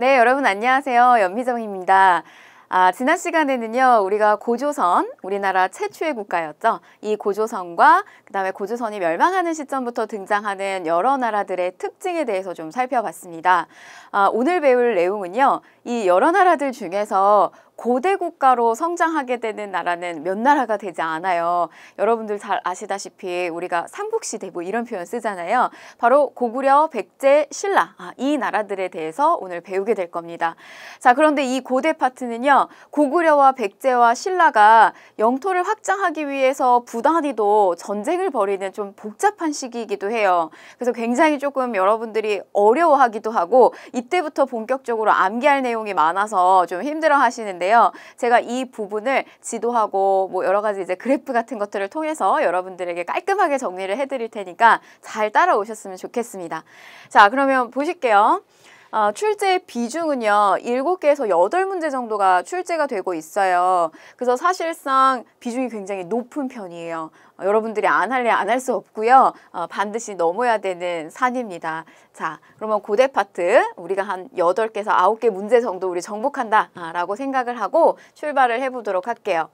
네, 여러분 안녕하세요. 연미정입니다. 아, 지난 시간에는요, 우리가 고조선, 우리나라 최초의 국가였죠. 이 고조선과 그 다음에 고조선이 멸망하는 시점부터 등장하는 여러 나라들의 특징에 대해서 좀 살펴봤습니다. 아, 오늘 배울 내용은요, 이 여러 나라들 중에서 고대 국가로 성장하게 되는 나라는 몇 나라가 되지 않아요. 여러분들 잘 아시다시피 우리가 삼국시대 뭐 이런 표현 쓰잖아요. 바로 고구려, 백제, 신라 아, 이 나라들에 대해서 오늘 배우게 될 겁니다. 자 그런데 이 고대 파트는요. 고구려와 백제와 신라가 영토를 확장하기 위해서 부단히도 전쟁을 벌이는 좀 복잡한 시기이기도 해요. 그래서 굉장히 조금 여러분들이 어려워하기도 하고 이때부터 본격적으로 암기할 내용 내용이 많아서 좀 힘들어 하시는데요. 제가 이 부분을 지도하고 뭐 여러 가지 이제 그래프 같은 것들을 통해서 여러분들에게 깔끔하게 정리를 해드릴 테니까 잘 따라오셨으면 좋겠습니다. 자, 그러면 보실게요. 아, 출제 비중은요, 7개에서 8문제 정도가 출제가 되고 있어요. 그래서 사실상 비중이 굉장히 높은 편이에요. 어, 여러분들이 안 할래 안 할 수 없고요. 어, 반드시 넘어야 되는 산입니다. 자, 그러면 고대 파트 우리가 한 8개에서 9개 문제 정도 우리 정복한다라고 생각을 하고 출발을 해보도록 할게요.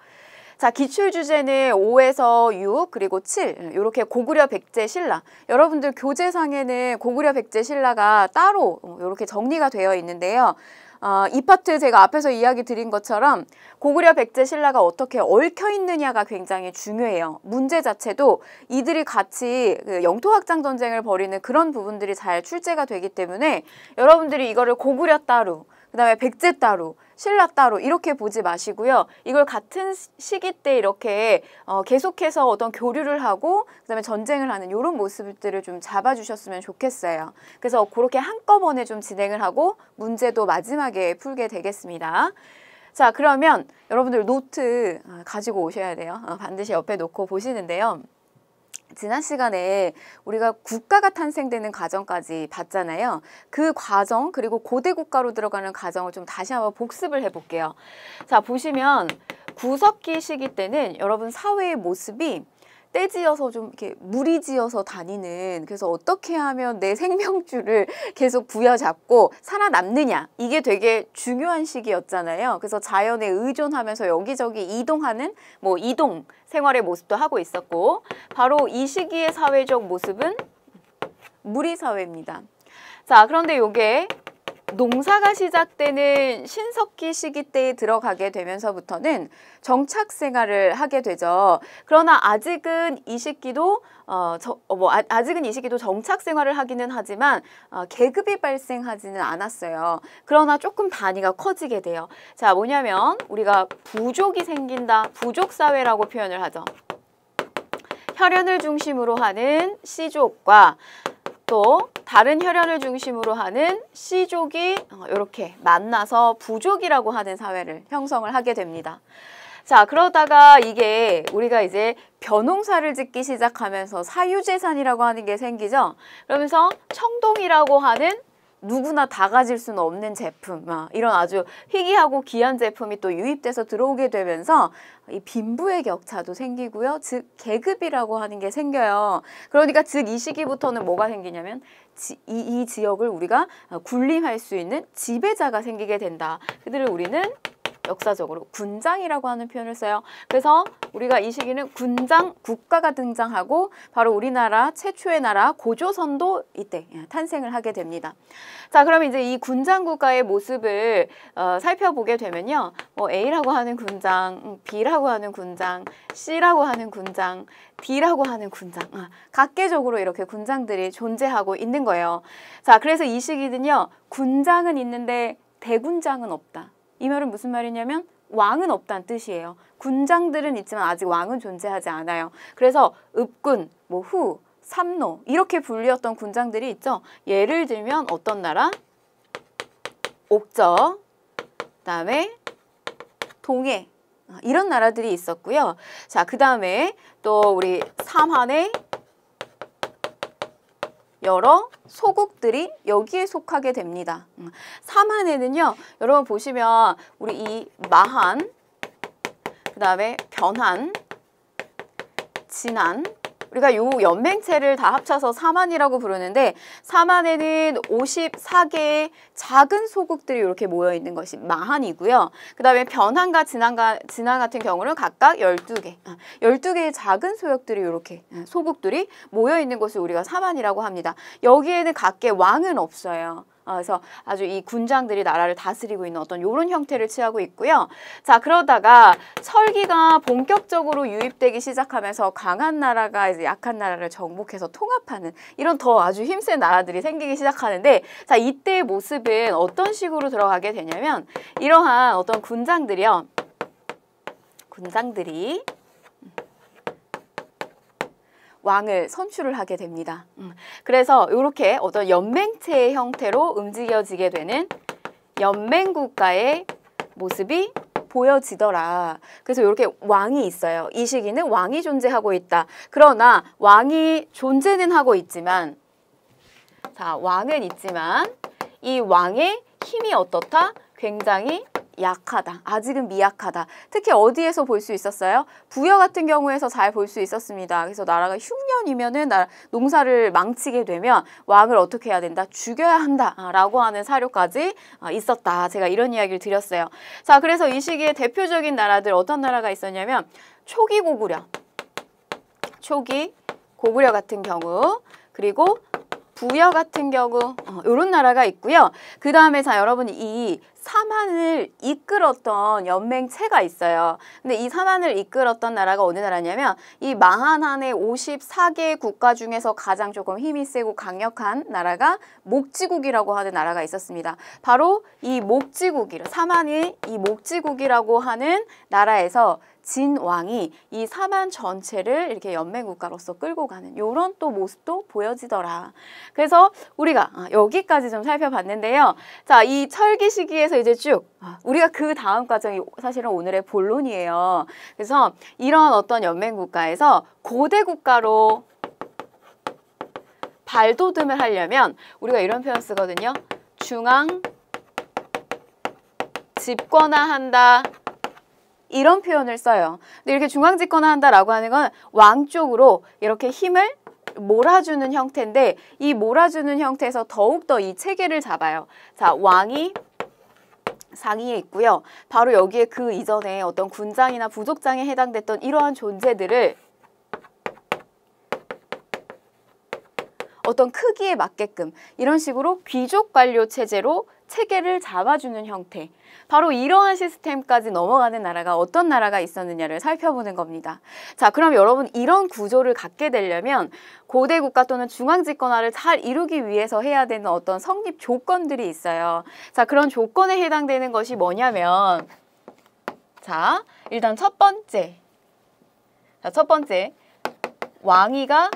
자, 기출 주제는 5에서 6 그리고 7 이렇게 고구려 백제 신라. 여러분들 교재상에는 고구려 백제 신라가 따로 이렇게 정리가 되어 있는데요. 어, 이 파트 제가 앞에서 이야기 드린 것처럼 고구려 백제 신라가 어떻게 얽혀 있느냐가 굉장히 중요해요. 문제 자체도 이들이 같이 그 영토 확장 전쟁을 벌이는 그런 부분들이 잘 출제가 되기 때문에 여러분들이 이거를 고구려 따로 그다음에 백제 따로 신라 따로 이렇게 보지 마시고요. 이걸 같은 시기 때 이렇게 어 계속해서 어떤 교류를 하고 그다음에 전쟁을 하는 이런 모습들을 좀 잡아주셨으면 좋겠어요. 그래서 그렇게 한꺼번에 좀 진행을 하고 문제도 마지막에 풀게 되겠습니다. 자 그러면 여러분들 노트 어, 가지고 오셔야 돼요. 어, 반드시 옆에 놓고 보시는데요. 지난 시간에 우리가 국가가 탄생되는 과정까지 봤잖아요. 그 과정 그리고 고대 국가로 들어가는 과정을 좀 다시 한번 복습을 해볼게요. 자 보시면 구석기 시기 때는 여러분 사회의 모습이 떼지어서 좀 이렇게 무리지어서 다니는 그래서 어떻게 하면 내 생명줄을 계속 부여잡고 살아남느냐 이게 되게 중요한 시기였잖아요. 그래서 자연에 의존하면서 여기저기 이동하는 뭐 이동 생활의 모습도 하고 있었고 바로 이 시기의 사회적 모습은 무리 사회입니다. 자 그런데 이게 농사가 시작되는 신석기 시기 때에 들어가게 되면서부터는 정착 생활을 하게 되죠. 그러나 아직은 이 시기도 어, 저, 어, 뭐 아, 직은이 시기도 정착 생활을 하기는 하지만 어, 계급이 발생하지는 않았어요. 그러나 조금 단위가 커지게 돼요. 자, 뭐냐면 우리가 부족이 생긴다, 부족 사회라고 표현을 하죠. 혈연을 중심으로 하는 씨족과 또 다른 혈연을 중심으로 하는 C족이 이렇게 어, 만나서 부족이라고 하는 사회를 형성을 하게 됩니다. 자 그러다가 이게 우리가 이제 변홍사를 짓기 시작하면서 사유재산이라고 하는 게 생기죠. 그러면서 청동이라고 하는 누구나 다 가질 수는 없는 제품 막 아, 이런 아주 희귀하고 귀한 제품이 또 유입돼서 들어오게 되면서 이 빈부의 격차도 생기고요. 즉 계급이라고 하는 게 생겨요. 그러니까 즉 이 시기부터는 뭐가 생기냐면 지, 이, 이 지역을 우리가 어, 군림할 수 있는 지배자가 생기게 된다. 그들을 우리는 역사적으로 군장이라고 하는 표현을 써요. 그래서 우리가 이 시기는 군장 국가가 등장하고 바로 우리나라 최초의 나라 고조선도 이때 예, 탄생을 하게 됩니다. 자, 그럼 이제 이 군장 국가의 모습을 어, 살펴보게 되면요. 뭐 A라고 하는 군장, B라고 하는 군장, C라고 하는 군장, D라고 하는 군장. 아, 각계적으로 이렇게 군장들이 존재하고 있는 거예요. 자, 그래서 이 시기는요. 군장은 있는데 대군장은 없다. 이 말은 무슨 말이냐면 왕은 없다는 뜻이에요. 군장들은 있지만 아직 왕은 존재하지 않아요. 그래서 읍군, 뭐 후, 삼노 이렇게 불리었던 군장들이 있죠. 예를 들면 어떤 나라? 옥저, 그다음에 동해 아, 이런 나라들이 있었고요. 자, 그다음에 또 우리 삼한의 여러 소국들이 여기에 속하게 됩니다. 음, 사만에는요. 여러분 보시면 우리 이 마한, 그 다음에 변한, 진한, 우리가 요 연맹체를 다 합쳐서 사만이라고 부르는데 사만에는 54개의 작은 소국들이 이렇게 모여 있는 것이 마한이고요. 그다음에 변한과 진한과 진한 같은 경우는 각각 12개. 12개의 어, 작은 소역들이 이렇게 어, 소국들이 모여 있는 것을 우리가 사만이라고 합니다. 여기에는 각계 왕은 없어요. 어, 그래서 아주 이 군장들이 나라를 다스리고 있는 어떤 이런 형태를 취하고 있고요. 자 그러다가 철기가 본격적으로 유입되기 시작하면서 강한 나라가 이제 약한 나라를 정복해서 통합하는 이런 더 아주 힘센 나라들이 생기기 시작하는데 자 이때의 모습은 어떤 식으로 들어가게 되냐면 이러한 어떤 군장들이요. 군장들이 왕을 선출을 하게 됩니다. 음. 그래서 이렇게 어떤 연맹체의 형태로 움직여지게 되는 연맹국가의 모습이 보여지더라. 그래서 이렇게 왕이 있어요. 이 시기는 왕이 존재하고 있다. 그러나 왕이 존재는 하고 있지만 자, 왕은 있지만 이 왕의 힘이 어떻다? 굉장히 약하다. 아직은 미약하다. 특히 어디에서 볼 수 있었어요? 부여 같은 경우에서 잘 볼 수 있었습니다. 그래서 나라가 흉년이면은 농사를 망치게 되면 왕을 어떻게 해야 된다? 죽여야 한다라고 하는 사료까지 어, 있었다. 제가 이런 이야기를 드렸어요. 자, 그래서 이 시기에 대표적인 나라들 어떤 나라가 있었냐면 초기 고구려, 초기 고구려 같은 경우 그리고 부여 같은 경우 어, 이런 나라가 있고요. 그 다음에 자 여러분 이 사만을 이끌었던 연맹체가 있어요. 근데 이 사만을 이끌었던 나라가 어느 나라냐면 이 마한한의 54개 국가 중에서 가장 조금 힘이 세고 강력한 나라가 목지국이라고 하는 나라가 있었습니다. 바로 이 목지국이 사만이 이 목지국이라고 하는 나라에서 진 왕이 이 사만 전체를 이렇게 연맹 국가로서 끌고 가는 이런 또 모습도 보여지더라. 그래서 우리가 아, 여기까지 좀 살펴봤는데요. 자, 이 철기 시기에서 이제 쭉 아, 우리가 그 다음 과정이 사실은 오늘의 본론이에요. 그래서 이런 어떤 연맹 국가에서 고대 국가로 발돋움을 하려면 우리가 이런 표현 쓰거든요. 중앙 집권화한다. 이런 표현을 써요. 근데 이렇게 중앙집권을 한다라고 하는 건 왕쪽으로 이렇게 힘을 몰아주는 형태인데 이 몰아주는 형태에서 더욱더 이 체계를 잡아요. 자, 왕이 상위에 있고요. 바로 여기에 그 이전에 어떤 군장이나 부족장에 해당됐던 이러한 존재들을 어떤 크기에 맞게끔 이런 식으로 귀족 관료 체제로 체계를 잡아주는 형태 바로 이러한 시스템까지 넘어가는 나라가 어떤 나라가 있었느냐를 살펴보는 겁니다. 자 그럼 여러분 이런 구조를 갖게 되려면 고대 국가 또는 중앙집권화를 잘 이루기 위해서 해야 되는 어떤 성립 조건들이 있어요. 자 그런 조건에 해당되는 것이 뭐냐면 자 일단 첫 번째 자, 첫 번째 왕위가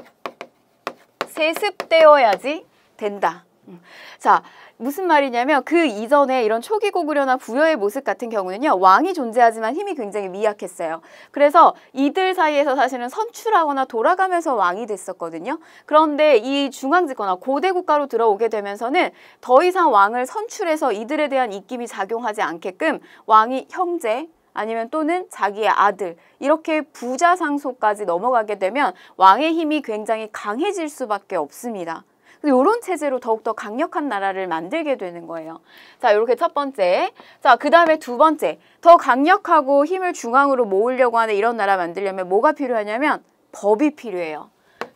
세습되어야지 된다. 음. 자, 무슨 말이냐면 그 이전에 이런 초기 고구려나 부여의 모습 같은 경우는요. 왕이 존재하지만 힘이 굉장히 미약했어요. 그래서 이들 사이에서 사실은 선출하거나 돌아가면서 왕이 됐었거든요. 그런데 이중앙지거나 고대 국가로 들어오게 되면서는 더 이상 왕을 선출해서 이들에 대한 입김이 작용하지 않게끔 왕이 형제, 아니면 또는 자기의 아들 이렇게 부자 상속까지 넘어가게 되면 왕의 힘이 굉장히 강해질 수밖에 없습니다. 이런 체제로 더욱더 강력한 나라를 만들게 되는 거예요. 자, 이렇게 첫 번째. 자, 그 다음에 두 번째. 더 강력하고 힘을 중앙으로 모으려고 하는 이런 나라 만들려면 뭐가 필요하냐면 법이 필요해요.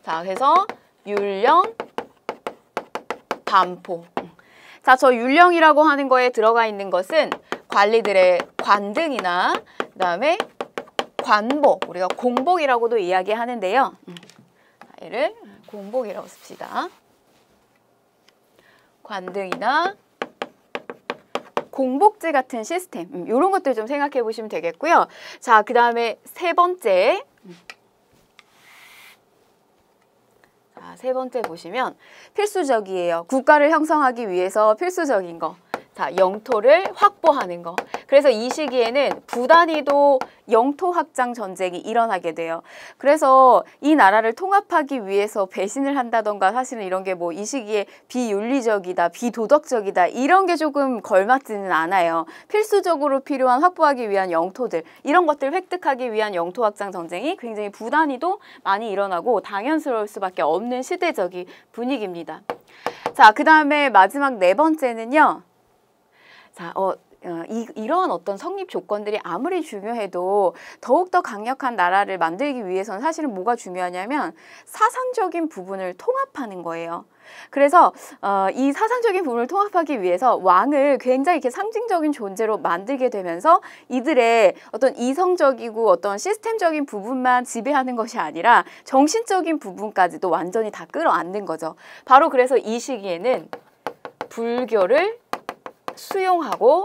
자, 그래서 율령, 반포. 자, 저 율령이라고 하는 거에 들어가 있는 것은 관리들의 관등이나 그다음에 관복, 우리가 공복이라고도 이야기하는데요. 얘를 음. 공복이라고 씁시다. 관등이나 공복제 같은 시스템 이런 음, 것들 좀 생각해 보시면 되겠고요. 자, 그 다음에 세 번째 음. 자, 세 번째 보시면 필수적이에요. 국가를 형성하기 위해서 필수적인 거 자, 영토를 확보하는 거. 그래서 이 시기에는 부단히도 영토 확장 전쟁이 일어나게 돼요. 그래서 이 나라를 통합하기 위해서 배신을 한다던가 사실은 이런 게 뭐 이 시기에 비윤리적이다, 비도덕적이다 이런 게 조금 걸맞지는 않아요. 필수적으로 필요한 확보하기 위한 영토들 이런 것들을 획득하기 위한 영토 확장 전쟁이 굉장히 부단히도 많이 일어나고 당연스러울 수밖에 없는 시대적인 분위기입니다. 자, 그 다음에 마지막 네 번째는요. 자, 어, 어, 이, 이런 어떤 성립 조건들이 아무리 중요해도 더욱더 강력한 나라를 만들기 위해서는 사실은 뭐가 중요하냐면 사상적인 부분을 통합하는 거예요. 그래서 어, 이 사상적인 부분을 통합하기 위해서 왕을 굉장히 이렇게 상징적인 존재로 만들게 되면서 이들의 어떤 이성적이고 어떤 시스템적인 부분만 지배하는 것이 아니라 정신적인 부분까지도 완전히 다 끌어안는 거죠. 바로 그래서 이 시기에는 불교를 수용하고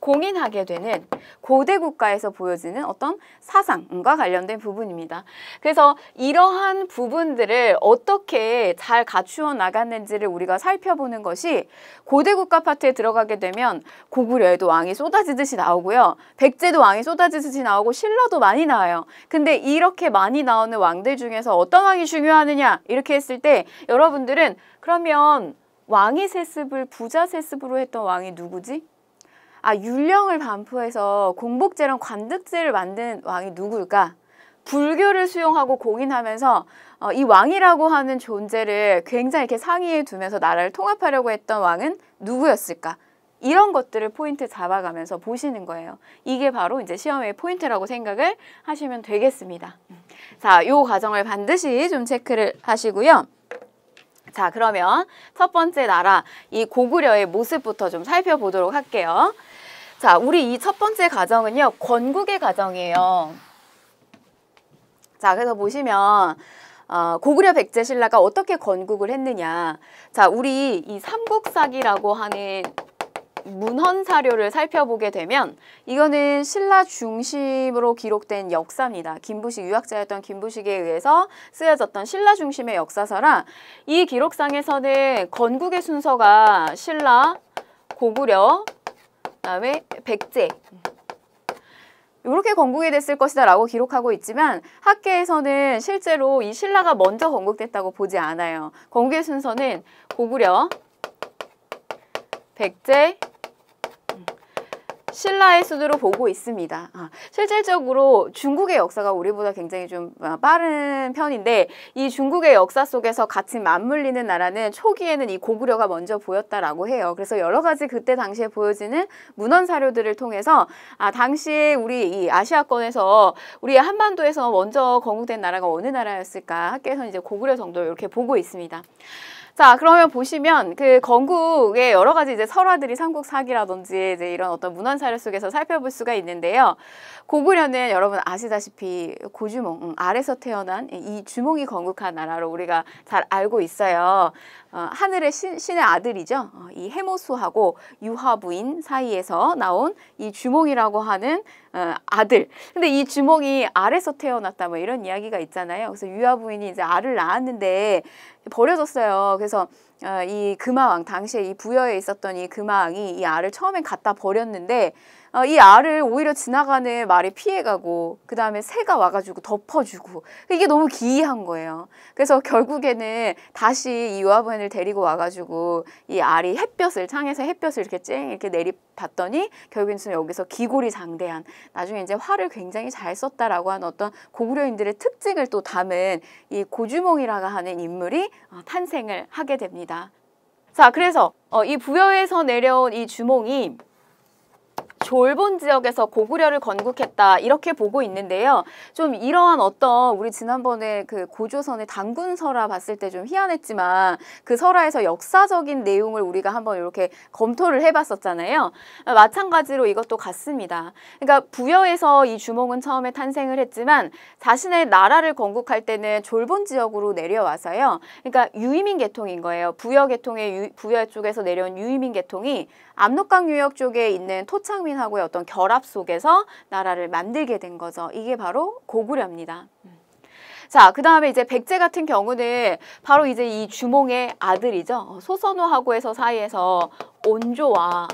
공인하게 되는 고대 국가에서 보여지는 어떤 사상과 관련된 부분입니다. 그래서 이러한 부분들을 어떻게 잘 갖추어 나갔는지를 우리가 살펴보는 것이 고대 국가 파트에 들어가게 되면 고구려에도 왕이 쏟아지듯이 나오고요. 백제도 왕이 쏟아지듯이 나오고 신라도 많이 나와요. 근데 이렇게 많이 나오는 왕들 중에서 어떤 왕이 중요하느냐 이렇게 했을 때 여러분들은 그러면 왕이 세습을 부자 세습으로 했던 왕이 누구지? 아, 율령을 반포해서 공복제랑 관득제를 만든 왕이 누굴까? 불교를 수용하고 공인하면서 어, 이 왕이라고 하는 존재를 굉장히 이렇게 상위에 두면서 나라를 통합하려고 했던 왕은 누구였을까? 이런 것들을 포인트 잡아가면서 보시는 거예요. 이게 바로 이제 시험의 포인트라고 생각을 하시면 되겠습니다. 자, 요 과정을 반드시 좀 체크를 하시고요. 자 그러면 첫 번째 나라 이 고구려의 모습부터 좀 살펴보도록 할게요. 자 우리 이 첫 번째 가정은요 건국의 가정이에요. 자 그래서 보시면 어, 고구려 백제신라가 어떻게 건국을 했느냐 자 우리 이 삼국사기라고 하는 문헌 사료를 살펴보게 되면 이거는 신라 중심으로 기록된 역사입니다. 김부식 유학자였던 김부식에 의해서 쓰여졌던 신라 중심의 역사서라 이 기록상에서는 건국의 순서가 신라, 고구려, 그다음에 백제 이렇게 건국이 됐을 것이다 라고 기록하고 있지만 학계에서는 실제로 이 신라가 먼저 건국됐다고 보지 않아요. 건국의 순서는 고구려, 백제, 신라의 수도로 보고 있습니다. 아, 실질적으로 중국의 역사가 우리보다 굉장히 좀 아, 빠른 편인데 이 중국의 역사 속에서 같이 맞물리는 나라는 초기에는 이 고구려가 먼저 보였다라고 해요. 그래서 여러 가지 그때 당시에 보여지는 문헌 사료들을 통해서 아 당시에 우리 이 아시아권에서 우리 한반도에서 먼저 건국된 나라가 어느 나라였을까 학계에서 이제 고구려 정도 이렇게 보고 있습니다. 자, 그러면 보시면 그 건국의 여러 가지 이제 설화들이 삼국사기라든지 이제 이런 어떤 문헌 사례 속에서 살펴볼 수가 있는데요. 고구려는 여러분 아시다시피 고주몽, 음, 아래서 태어난 이 주몽이 건국한 나라로 우리가 잘 알고 있어요. 어, 하늘의 신, 의 아들이죠. 어, 이 해모수하고 유화부인 사이에서 나온 이 주몽이라고 하는 어, 아들. 근데 이 주몽이 아래서 태어났다 뭐 이런 이야기가 있잖아요. 그래서 유화부인이 이제 알을 낳았는데 버려졌어요. 그래서 어, 이 금화왕 당시에 이 부여에 있었던 이 금화왕이 이 알을 처음엔 갖다 버렸는데 어, 이 알을 오히려 지나가는 말이 피해가고 그 다음에 새가 와가지고 덮어주고 이게 너무 기이한 거예요. 그래서 결국에는 다시 이 요아부인을 데리고 와가지고 이 알이 햇볕을 창에서 햇볕을 이렇게 쨍 이렇게 내리봤더니 결국엔 지금 여기서 기골이 장대한 나중에 이제 활을 굉장히 잘 썼다라고 하는 어떤 고구려인들의 특징을 또 담은 이 고주몽이라고 하는 인물이 어, 탄생을 하게 됩니다. 자 그래서 어, 이 부여에서 내려온 이 주몽이 졸본 지역에서 고구려를 건국했다 이렇게 보고 있는데요. 좀 이러한 어떤 우리 지난번에 그 고조선의 단군 설화 봤을 때 좀 희한했지만 그 설화에서 역사적인 내용을 우리가 한번 이렇게 검토를 해봤었잖아요. 아, 마찬가지로 이것도 같습니다. 그러니까 부여에서 이 주몽은 처음에 탄생을 했지만 자신의 나라를 건국할 때는 졸본 지역으로 내려와서요. 그러니까 유이민 계통인 거예요. 부여 계통의 유, 부여 쪽에서 내려온 유이민 계통이 압록강 유역 쪽에 있는 토창민하고의 어떤 결합 속에서 나라를 만들게 된 거죠. 이게 바로 고구려입니다. 음. 자, 그 다음에 이제 백제 같은 경우는 바로 이제 이 주몽의 아들이죠. 어, 소선호하고에서 사이에서 온조와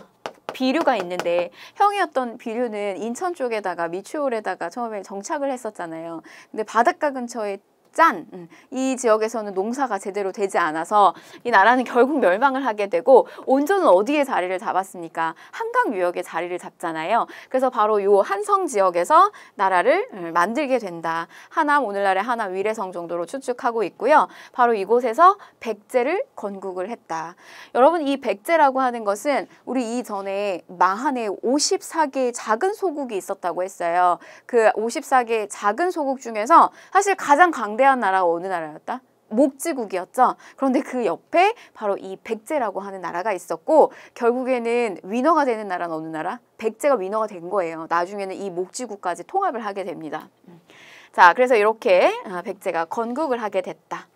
비류가 있는데 형이었던 비류는 인천 쪽에다가 미추홀에다가 처음에 정착을 했었잖아요. 근데 바닷가 근처에 짠! 음, 이 지역에서는 농사가 제대로 되지 않아서 이 나라는 결국 멸망을 하게 되고 온전는 어디에 자리를 잡았습니까? 한강 유역에 자리를 잡잖아요. 그래서 바로 요 한성 지역에서 나라를 음, 만들게 된다. 하남 오늘날의 하남 위례성 정도로 추측하고 있고요. 바로 이곳에서 백제를 건국을 했다. 여러분 이 백제라고 하는 것은 우리 이전에 마한에 54개의 작은 소국이 있었다고 했어요. 그 54개의 작은 소국 중에서 사실 가장 강대 지배한 나라가 어느 나라였다? 목지국이었죠. 그런데 그 옆에 바로 이 백제라고 하는 나라가 있었고 결국에는 위너가 되는 나라는 어느 나라? 백제가 위너가 된 거예요. 나중에는 이 목지국까지 통합을 하게 됩니다. 음. 자, 그래서 이렇게 아, 백제가 건국을 하게 됐다.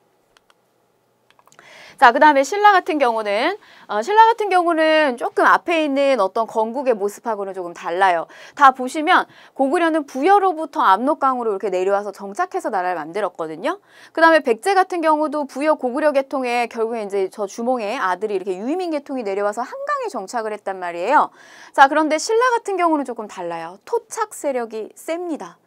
자, 그 다음에 신라 같은 경우는 어, 신라 같은 경우는 조금 앞에 있는 어떤 건국의 모습하고는 조금 달라요. 다 보시면 고구려는 부여로부터 압록강으로 이렇게 내려와서 정착해서 나라를 만들었거든요. 그 다음에 백제 같은 경우도 부여 고구려 계통에 결국에 이제 저 주몽의 아들이 이렇게 유이민 계통이 내려와서 한강에 정착을 했단 말이에요. 자, 그런데 신라 같은 경우는 조금 달라요. 토착 세력이 셉니다.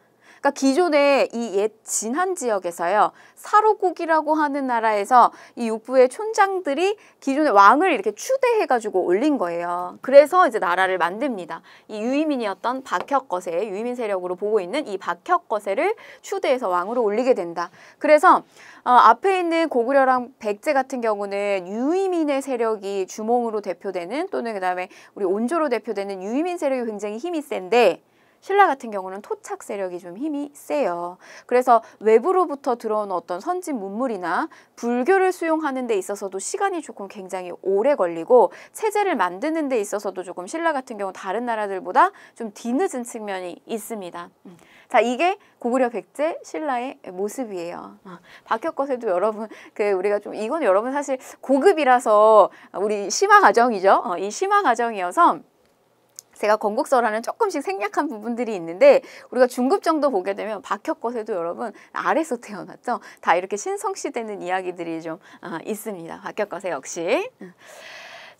그러니까 기존에 이 옛 진한 지역에서요. 사로국이라고 하는 나라에서 이 육부의 촌장들이 기존의 왕을 이렇게 추대해 가지고 올린 거예요. 그래서 이제 나라를 만듭니다. 이 유이민이었던 박혁거세, 유이민 세력으로 보고 있는 이 박혁거세를 추대해서 왕으로 올리게 된다. 그래서 어, 앞에 있는 고구려랑 백제 같은 경우는 유이민의 세력이 주몽으로 대표되는 또는 그다음에 우리 온조로 대표되는 유이민 세력이 굉장히 힘이 센데 신라 같은 경우는 토착 세력이 좀 힘이 세요. 그래서 외부로부터 들어온 어떤 선진 문물이나 불교를 수용하는 데 있어서도 시간이 조금 굉장히 오래 걸리고 체제를 만드는 데 있어서도 조금 신라 같은 경우 다른 나라들보다 좀 뒤늦은 측면이 있습니다. 음. 자, 이게 고구려 백제 신라의 모습이에요. 바뀌었 아, 것에도 여러분, 그 우리가 좀 이건 여러분 사실 고급이라서 우리 심화 과정이죠. 어, 이 심화 과정이어서 제가 건국서라는 조금씩 생략한 부분들이 있는데 우리가 중급 정도 보게 되면 박혁거세도 여러분 아래서 태어났죠. 다 이렇게 신성시되는 이야기들이 좀 아, 있습니다. 박혁거세 역시.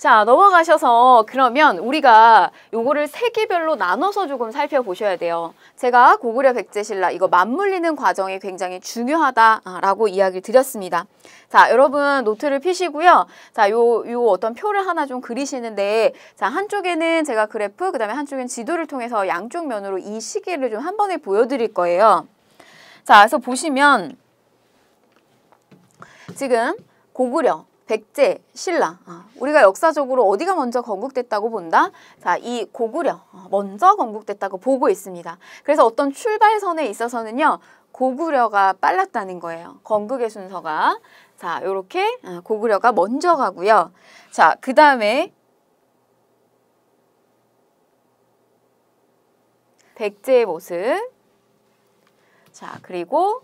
자, 넘어가셔서 그러면 우리가 요거를 세기별로 나눠서 조금 살펴보셔야 돼요. 제가 고구려 백제신라 이거 맞물리는 과정이 굉장히 중요하다라고 이야기를 드렸습니다. 자, 여러분 노트를 피시고요. 자, 요, 요 어떤 표를 하나 좀 그리시는데 자, 한쪽에는 제가 그래프, 그 다음에 한쪽엔 지도를 통해서 양쪽 면으로 이 시기를 좀 한 번에 보여드릴 거예요. 자, 그래서 보시면 지금 고구려, 백제, 신라. 아, 우리가 역사적으로 어디가 먼저 건국됐다고 본다? 자, 이 고구려 어, 먼저 건국됐다고 보고 있습니다. 그래서 어떤 출발선에 있어서는요. 고구려가 빨랐다는 거예요. 건국의 순서가. 자, 요렇게 어, 고구려가 먼저 가고요. 자, 그 다음에 백제의 모습. 자, 그리고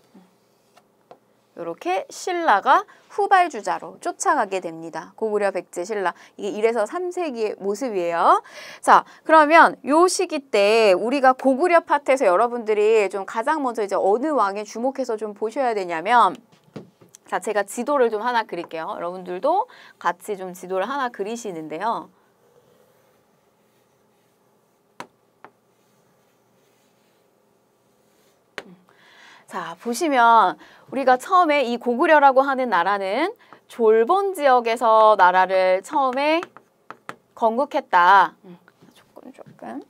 이렇게 신라가 후발주자로 쫓아가게 됩니다. 고구려 백제 신라 이게 이래서 3세기의 모습이에요. 자 그러면 요 시기 때 우리가 고구려 파트에서 여러분들이 좀 가장 먼저 이제 어느 왕에 주목해서 좀 보셔야 되냐면 자 제가 지도를 좀 하나 그릴게요. 여러분들도 같이 좀 지도를 하나 그리시는데요. 자, 보시면 우리가 처음에 이 고구려라고 하는 나라는 졸본 지역에서 나라를 처음에 건국했다. 음, 조금 조금.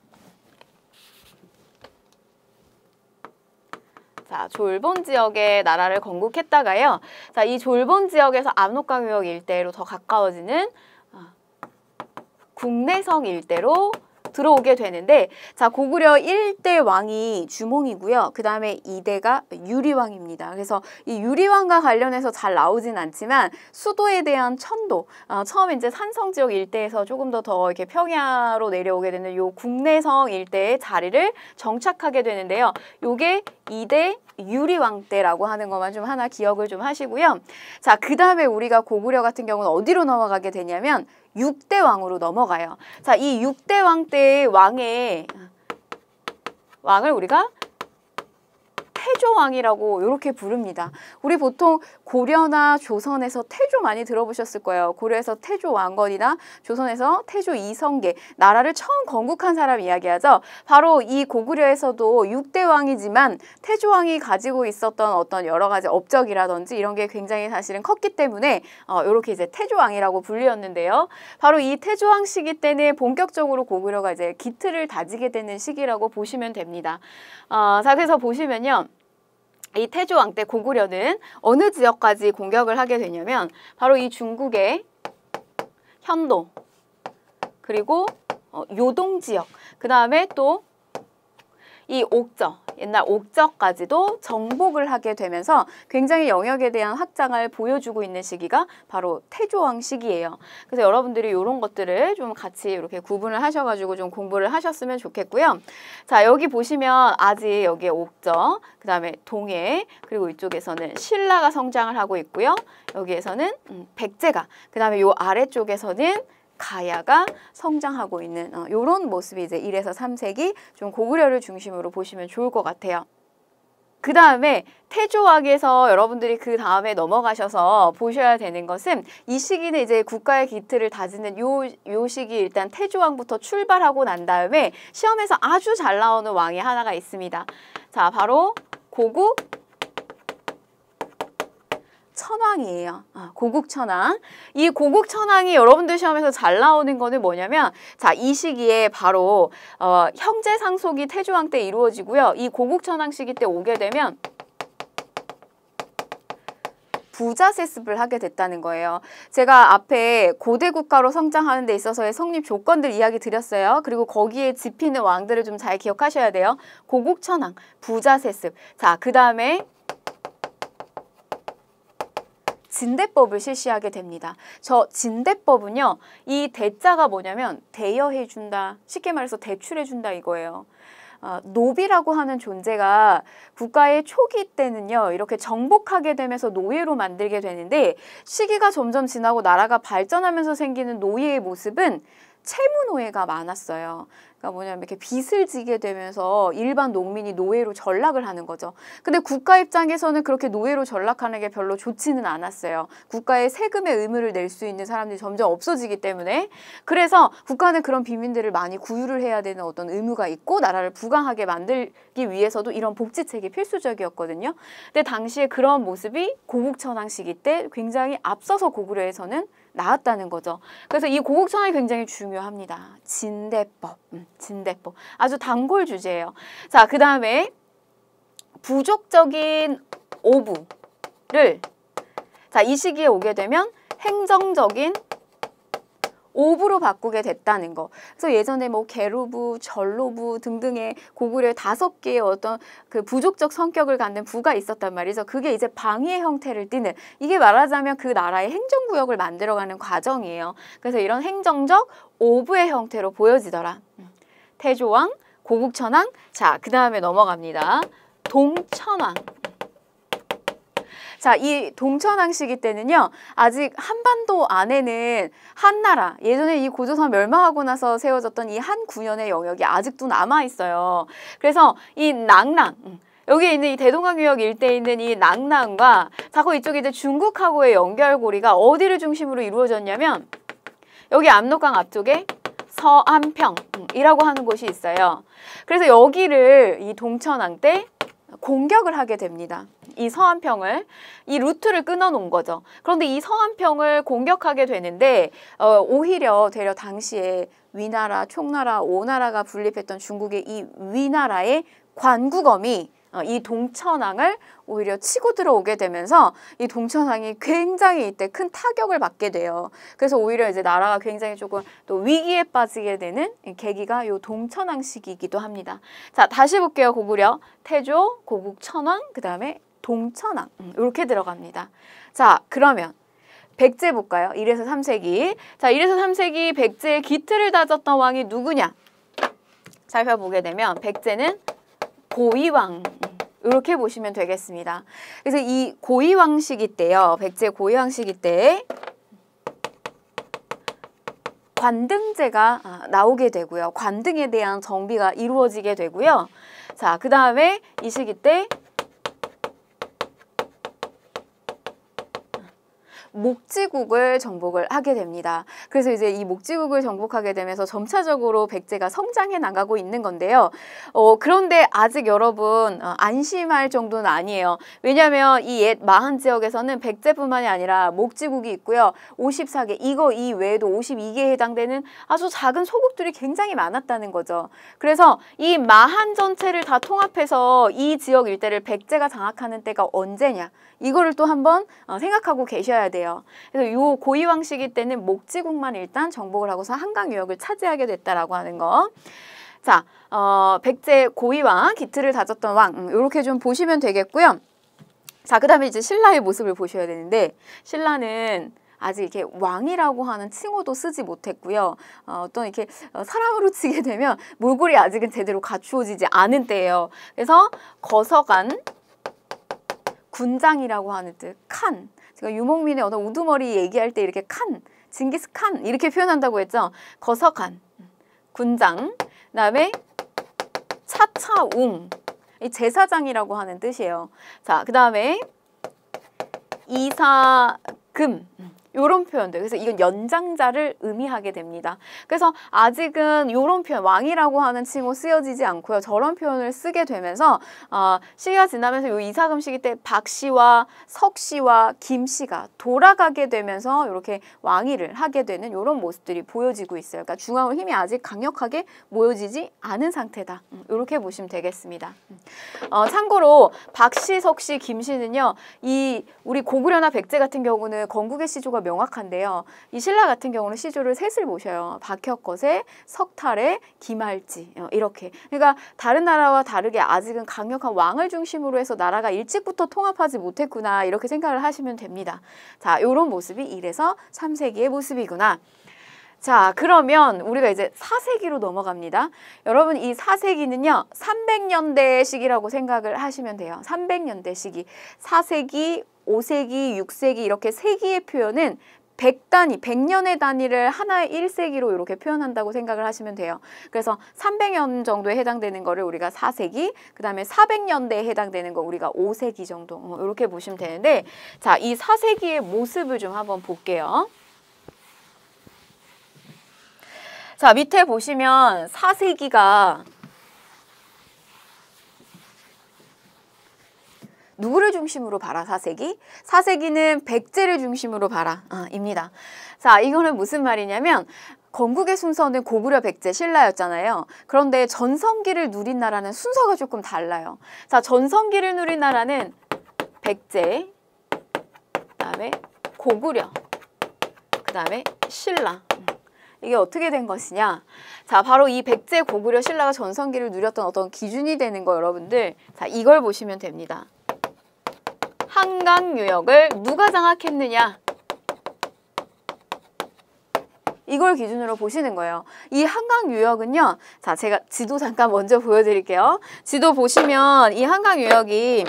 자, 졸본 지역에 나라를 건국했다가요. 자, 이 졸본 지역에서 압록강유역 일대로 더 가까워지는 어, 국내성 일대로 들어오게 되는데 자 고구려 1대 왕이 주몽이고요. 그 다음에 2대가 유리왕입니다. 그래서 이 유리왕과 관련해서 잘 나오진 않지만 수도에 대한 천도 어, 처음 이제 산성 지역 일대에서 조금 더더 더 이렇게 평야로 내려오게 되는 요 국내성 일대의 자리를 정착하게 되는데요. 요게 2대 유리왕 때라고 하는 것만 좀 하나 기억을 좀 하시고요. 자, 그 다음에 우리가 고구려 같은 경우는 어디로 넘어가게 되냐면 육대 왕으로 넘어가요. 자, 이 육대 왕 때의 왕의 왕을 우리가 태조왕이라고 이렇게 부릅니다. 우리 보통 고려나 조선에서 태조 많이 들어보셨을 거예요. 고려에서 태조 왕건이나 조선에서 태조 이성계 나라를 처음 건국한 사람 이야기하죠. 바로 이 고구려에서도 육대 왕이지만 태조 왕이 가지고 있었던 어떤 여러 가지 업적이라든지 이런 게 굉장히 사실은 컸기 때문에 어, 이렇게 이제 태조 왕이라고 불리었는데요. 바로 이 태조 왕 시기 때는 본격적으로 고구려가 이제 기틀을 다지게 되는 시기라고 보시면 됩니다. 어, 자 그래서 보시면요. 이 태조왕 때 고구려는 어느 지역까지 공격을 하게 되냐면 바로 이 중국의 현도 그리고 어, 요동 지역 그 다음에 또 이옥저 옛날 옥저까지도 정복을 하게 되면서 굉장히 영역에 대한 확장을 보여주고 있는 시기가 바로 태조왕 시기예요. 그래서 여러분들이 이런 것들을 좀 같이 이렇게 구분을 하셔가지고 좀 공부를 하셨으면 좋겠고요. 자 여기 보시면 아직 여기에 옥저그 다음에 동해, 그리고 이쪽에서는 신라가 성장을 하고 있고요. 여기에서는 음, 백제가, 그 다음에 요 아래쪽에서는 가야가 성장하고 있는 어, 이런 모습이 이제 1에서 3세기 좀 고구려를 중심으로 보시면 좋을 것 같아요. 그 다음에 태조왕에서 여러분들이 그 다음에 넘어가셔서 보셔야 되는 것은 이 시기는 이제 국가의 기틀을 다지는 요, 요 시기 일단 태조왕부터 출발하고 난 다음에 시험에서 아주 잘 나오는 왕이 하나가 있습니다. 자, 바로 고구 천왕이에요. 아, 고국천왕. 이 고국천왕이 여러분들 시험에서 잘 나오는 거는 뭐냐면 자, 이 시기에 바로 어, 형제 상속이 태조왕 때 이루어지고요. 이 고국천왕 시기 때 오게 되면 부자 세습을 하게 됐다는 거예요. 제가 앞에 고대 국가로 성장하는 데 있어서의 성립 조건들 이야기 드렸어요. 그리고 거기에 집히는 왕들을 좀 잘 기억하셔야 돼요. 고국천왕, 부자 세습. 자, 그 다음에 진대법을 실시하게 됩니다. 저 진대법은요. 이 대자가 뭐냐면 대여해준다. 쉽게 말해서 대출해준다 이거예요. 어, 노비라고 하는 존재가 국가의 초기 때는요 이렇게 정복하게 되면서 노예로 만들게 되는데 시기가 점점 지나고 나라가 발전하면서 생기는 노예의 모습은 채무 노예가 많았어요. 그러니까 뭐냐면 이렇게 빚을 지게 되면서 일반 농민이 노예로 전락을 하는 거죠. 근데 국가 입장에서는 그렇게 노예로 전락하는 게 별로 좋지는 않았어요. 국가의 세금의 의무를 낼 수 있는 사람들이 점점 없어지기 때문에 그래서 국가는 그런 빈민들을 많이 구유를 해야 되는 어떤 의무가 있고 나라를 부강하게 만들기 위해서도 이런 복지책이 필수적이었거든요. 근데 당시에 그런 모습이 고국천황 시기 때 굉장히 앞서서 고구려에서는 나왔다는 거죠. 그래서 이 고국성이 굉장히 중요합니다. 진대법, 음, 진대법. 아주 단골 주제예요. 자, 그 다음에 부족적인 오부를 자, 이 시기에 오게 되면 행정적인 오브로 바꾸게 됐다는 거. 그래서 예전에 뭐 게로부, 절로부 등등의 고구려 다섯 개의 어떤 그 부족적 성격을 갖는 부가 있었단 말이죠. 그게 이제 방위의 형태를 띠는 이게 말하자면 그 나라의 행정구역을 만들어가는 과정이에요. 그래서 이런 행정적 오브의 형태로 보여지더라. 태조왕, 고국천왕, 자, 그 다음에 넘어갑니다. 동천왕. 자, 이 동천왕시기 때는요. 아직 한반도 안에는 한나라, 예전에 이 고조선 멸망하고 나서 세워졌던 이 한 구년의 영역이 아직도 남아 있어요. 그래서 이 낭랑 음, 여기 에 있는 이 대동강 유역 일대에 있는 이 낭랑과 자꾸 이쪽에 이제 중국하고의 연결고리가 어디를 중심으로 이루어졌냐면 여기 압록강 앞쪽에 서암평이라고 음, 하는 곳이 있어요. 그래서 여기를 이 동천왕 때 공격을 하게 됩니다. 이 서한평을 이 루트를 끊어놓은 거죠. 그런데 이 서한평을 공격하게 되는데 어, 오히려 되려 당시에 위나라, 총나라, 오나라가 분립했던 중국의 이 위나라의 관구검이 어, 이 동천왕을 오히려 치고 들어오게 되면서 이 동천왕이 굉장히 이때 큰 타격을 받게 돼요. 그래서 오히려 이제 나라가 굉장히 조금 또 위기에 빠지게 되는 계기가 이 동천왕 시기이기도 합니다. 자, 다시 볼게요. 고구려, 태조, 고국천왕, 그 다음에 동천왕 이렇게 음, 들어갑니다. 자 그러면 백제 볼까요? 1에서 3세기 자 1에서 3세기 백제의 기틀을 다졌던 왕이 누구냐 살펴보게 되면 백제는 고위왕 이렇게 음, 보시면 되겠습니다. 그래서 이 고위왕 시기 때요. 백제 고위왕 시기 때 관등제가 아, 나오게 되고요. 관등에 대한 정비가 이루어지게 되고요. 자, 그 다음에 이 시기 때 목지국을 정복을 하게 됩니다. 그래서 이제 이 목지국을 정복하게 되면서 점차적으로 백제가 성장해 나가고 있는 건데요. 어, 그런데 아직 여러분 어, 안심할 정도는 아니에요. 왜냐하면 이 옛 마한 지역에서는 백제뿐만이 아니라 목지국이 있고요. 54개 이거 이외에도 52개에 해당되는 아주 작은 소국들이 굉장히 많았다는 거죠. 그래서 이 마한 전체를 다 통합해서 이 지역 일대를 백제가 장악하는 때가 언제냐 이거를 또 한번 어, 생각하고 계셔야 돼요. 돼요. 그래서 요 고이왕시기 때는 목지국만 일단 정복을 하고서 한강 유역을 차지하게 됐다라고 하는 거. 자, 어, 백제 고이왕, 기틀을 다졌던 왕, 이렇게 음, 좀 보시면 되겠고요. 자, 그 다음에 이제 신라의 모습을 보셔야 되는데, 신라는 아직 이렇게 왕이라고 하는 칭호도 쓰지 못했고요. 어, 또 이렇게 어, 사람으로 치게 되면 몰골이 아직은 제대로 갖추어지지 않은 때예요. 그래서 거서간, 군장이라고 하는 뜻, 칸, 제가 유목민의 어떤 우두머리 얘기할 때 이렇게 칸, 징기스 칸 이렇게 표현한다고 했죠. 거서간, 군장, 그다음에 차차웅, 이 제사장이라고 하는 뜻이에요. 자, 그다음에 이사금, 이런 표현들. 그래서 이건 연장자를 의미하게 됩니다. 그래서 아직은 이런 표현, 왕이라고 하는 칭호 쓰여지지 않고요. 저런 표현을 쓰게 되면서 어, 시기가 지나면서 이 이사금 시기 때박 씨와 석 씨와 김 씨가 돌아가게 되면서 이렇게 왕위를 하게 되는 이런 모습들이 보여지고 있어요. 그러니까 중앙의 힘이 아직 강력하게 모여지지 않은 상태다. 이렇게 음, 보시면 되겠습니다. 음. 어, 참고로 박 씨, 석 씨, 김 씨는요. 이 우리 고구려나 백제 같은 경우는 건국의 시조가 명확한데요. 이 신라 같은 경우는 시조를 셋을 모셔요. 박혁거세 석탈에 기말지 어, 이렇게. 그러니까 다른 나라와 다르게 아직은 강력한 왕을 중심으로 해서 나라가 일찍부터 통합하지 못했구나 이렇게 생각을 하시면 됩니다. 자, 요런 모습이 이래서 3세기의 모습이구나. 자, 그러면 우리가 이제 4세기로 넘어갑니다. 여러분 이 4세기는요. 300년대 시기라고 생각을 하시면 돼요. 300년대 시기. 4세기 5세기, 6세기 이렇게 세기의 표현은 100단위, 100년의 단위를 하나의 1세기로 이렇게 표현한다고 생각을 하시면 돼요. 그래서 300년 정도에 해당되는 거를 우리가 4세기, 그 다음에 400년대에 해당되는 거 우리가 5세기 정도 뭐 이렇게 보시면 되는데 자, 이 4세기의 모습을 좀 한번 볼게요. 자, 밑에 보시면 4세기가 누구를 중심으로 봐라 사세기사세기는 백제를 중심으로 봐라 아, 입니다. 자 이거는 무슨 말이냐면 건국의 순서는 고구려, 백제, 신라였잖아요. 그런데 전성기를 누린 나라는 순서가 조금 달라요. 자 전성기를 누린 나라는 백제, 그다음에 고구려, 그다음에 신라. 이게 어떻게 된 것이냐 자 바로 이 백제 고구려 신라가 전성기를 누렸던 어떤 기준이 되는 거 여러분들 자 이걸 보시면 됩니다 한강 유역을 누가 장악했느냐 이걸 기준으로 보시는 거예요. 이 한강 유역은요. 자, 제가 지도 잠깐 먼저 보여드릴게요. 지도 보시면 이 한강 유역이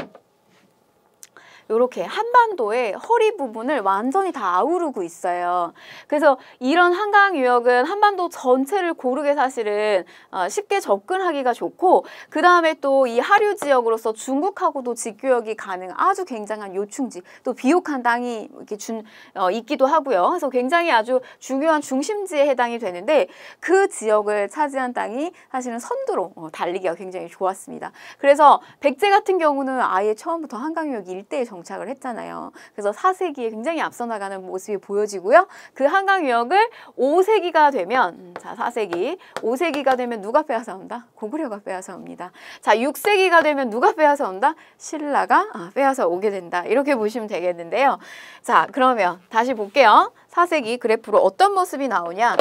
이렇게 한반도의 허리 부분을 완전히 다 아우르고 있어요. 그래서 이런 한강 유역은 한반도 전체를 고르게 사실은 어, 쉽게 접근하기가 좋고 그 다음에 또 이 하류 지역으로서 중국하고도 직교역이 가능 아주 굉장한 요충지 또 비옥한 땅이 이렇게 준, 어, 있기도 하고요. 그래서 굉장히 아주 중요한 중심지에 해당이 되는데 그 지역을 차지한 땅이 사실은 선두로 어, 달리기가 굉장히 좋았습니다. 그래서 백제 같은 경우는 아예 처음부터 한강 유역 일대에 정 정착을 했잖아요. 그래서 4세기에 굉장히 앞서 나가는 모습이 보여지고요. 그 한강 유역을 5세기가 되면 음, 자 4세기 5세기가 되면 누가 빼앗아 온다? 고구려가 빼앗아 옵니다. 자 6세기가 되면 누가 빼앗아 온다? 신라가 아, 빼앗아 오게 된다. 이렇게 보시면 되겠는데요. 자 그러면 다시 볼게요. 4세기 그래프로 어떤 모습이 나오냐?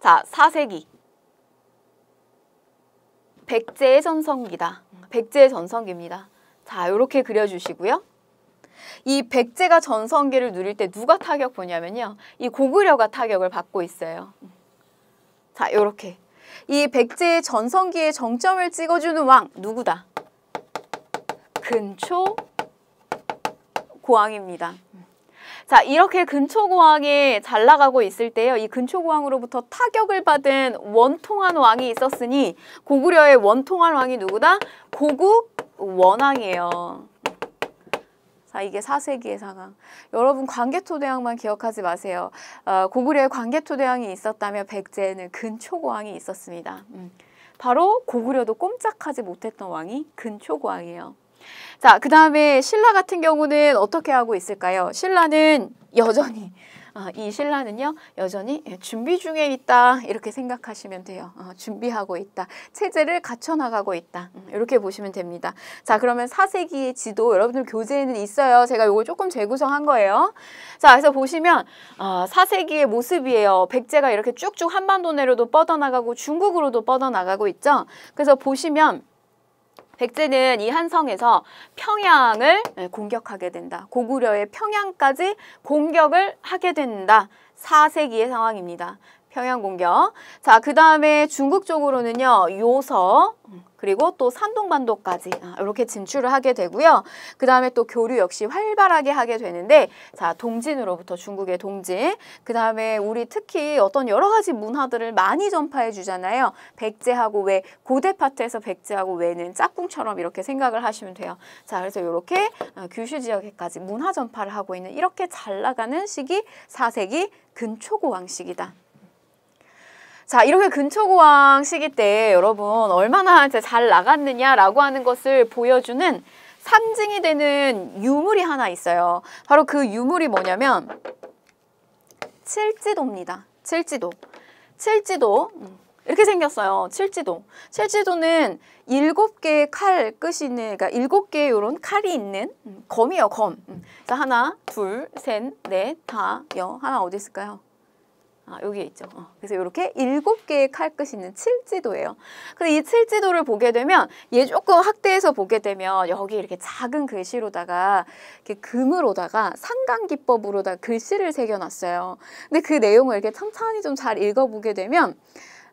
자, 4세기. 백제의 전성기다. 백제의 전성기입니다. 자, 이렇게 그려주시고요. 이 백제가 전성기를 누릴 때 누가 타격 보냐면요. 이 고구려가 타격을 받고 있어요. 자, 이렇게. 이 백제의 전성기의 정점을 찍어주는 왕 누구다? 근초 고왕입니다. 자, 이렇게 근초고왕이 잘 나가고 있을 때요. 이 근초고왕으로부터 타격을 받은 원통한 왕이 있었으니 고구려의 원통한 왕이 누구다? 고구 원앙이에요. 자, 이게 4세기의 상황. 여러분 광개토대왕만 기억하지 마세요. 어, 고구려에 광개토대왕이 있었다면 백제에는 근초고왕이 있었습니다. 음. 바로 고구려도 꼼짝하지 못했던 왕이 근초고왕이에요. 자, 그 다음에 신라 같은 경우는 어떻게 하고 있을까요? 신라는 여전히 아, 이 신라는요 여전히 예, 준비 중에 있다 이렇게 생각하시면 돼요. 어, 준비하고 있다. 체제를 갖춰나가고 있다. 음, 이렇게 보시면 됩니다. 자 그러면 4세기의 지도 여러분들 교재에는 있어요. 제가 이걸 조금 재구성한 거예요. 자 그래서 보시면 4세기의 어, 모습이에요. 백제가 이렇게 쭉쭉 한반도 내로도 뻗어나가고 중국으로도 뻗어나가고 있죠. 그래서 보시면 백제는 이 한성에서 평양을 네, 공격하게 된다. 고구려의 평양까지 공격을 하게 된다. 4세기의 상황입니다. 평양 공격. 자, 그 다음에 중국 쪽으로는요, 요서, 그리고 또 산동반도까지 이렇게 아, 진출을 하게 되고요. 그 다음에 또 교류 역시 활발하게 하게 되는데 자 동진으로부터 중국의 동진 그 다음에 우리 특히 어떤 여러 가지 문화들을 많이 전파해 주잖아요. 백제하고 왜 고대 파트에서 백제하고 왜는 짝꿍처럼 이렇게 생각을 하시면 돼요. 자 그래서 이렇게 어, 규슈 지역에까지 문화 전파를 하고 있는 이렇게 잘 나가는 시기 사세기 근초고왕 시기다. 자 이렇게 근초고왕 시기 때 여러분 얼마나 잘 나갔느냐라고 하는 것을 보여주는 상징이 되는 유물이 하나 있어요. 바로 그 유물이 뭐냐면 칠지도입니다. 칠지도. 칠지도. 음, 이렇게 생겼어요. 칠지도. 칠지도는 일곱 개의 칼 끝이 있는, 그러니까 일곱 개의 이런 칼이 있는 음, 검이에요, 검. 그 하나, 둘, 셋, 넷, 다, 여. 하나 어디 있을까요? 아, 여기에 있죠. 어. 그래서 이렇게 일곱 개의 칼끝이 있는 칠지도예요. 근데 이 칠지도를 보게 되면 얘 조금 확대해서 보게 되면 여기 이렇게 작은 글씨로다가 이렇게 금으로다가 상강기법으로다 글씨를 새겨놨어요. 근데 그 내용을 이렇게 천천히 좀 잘 읽어보게 되면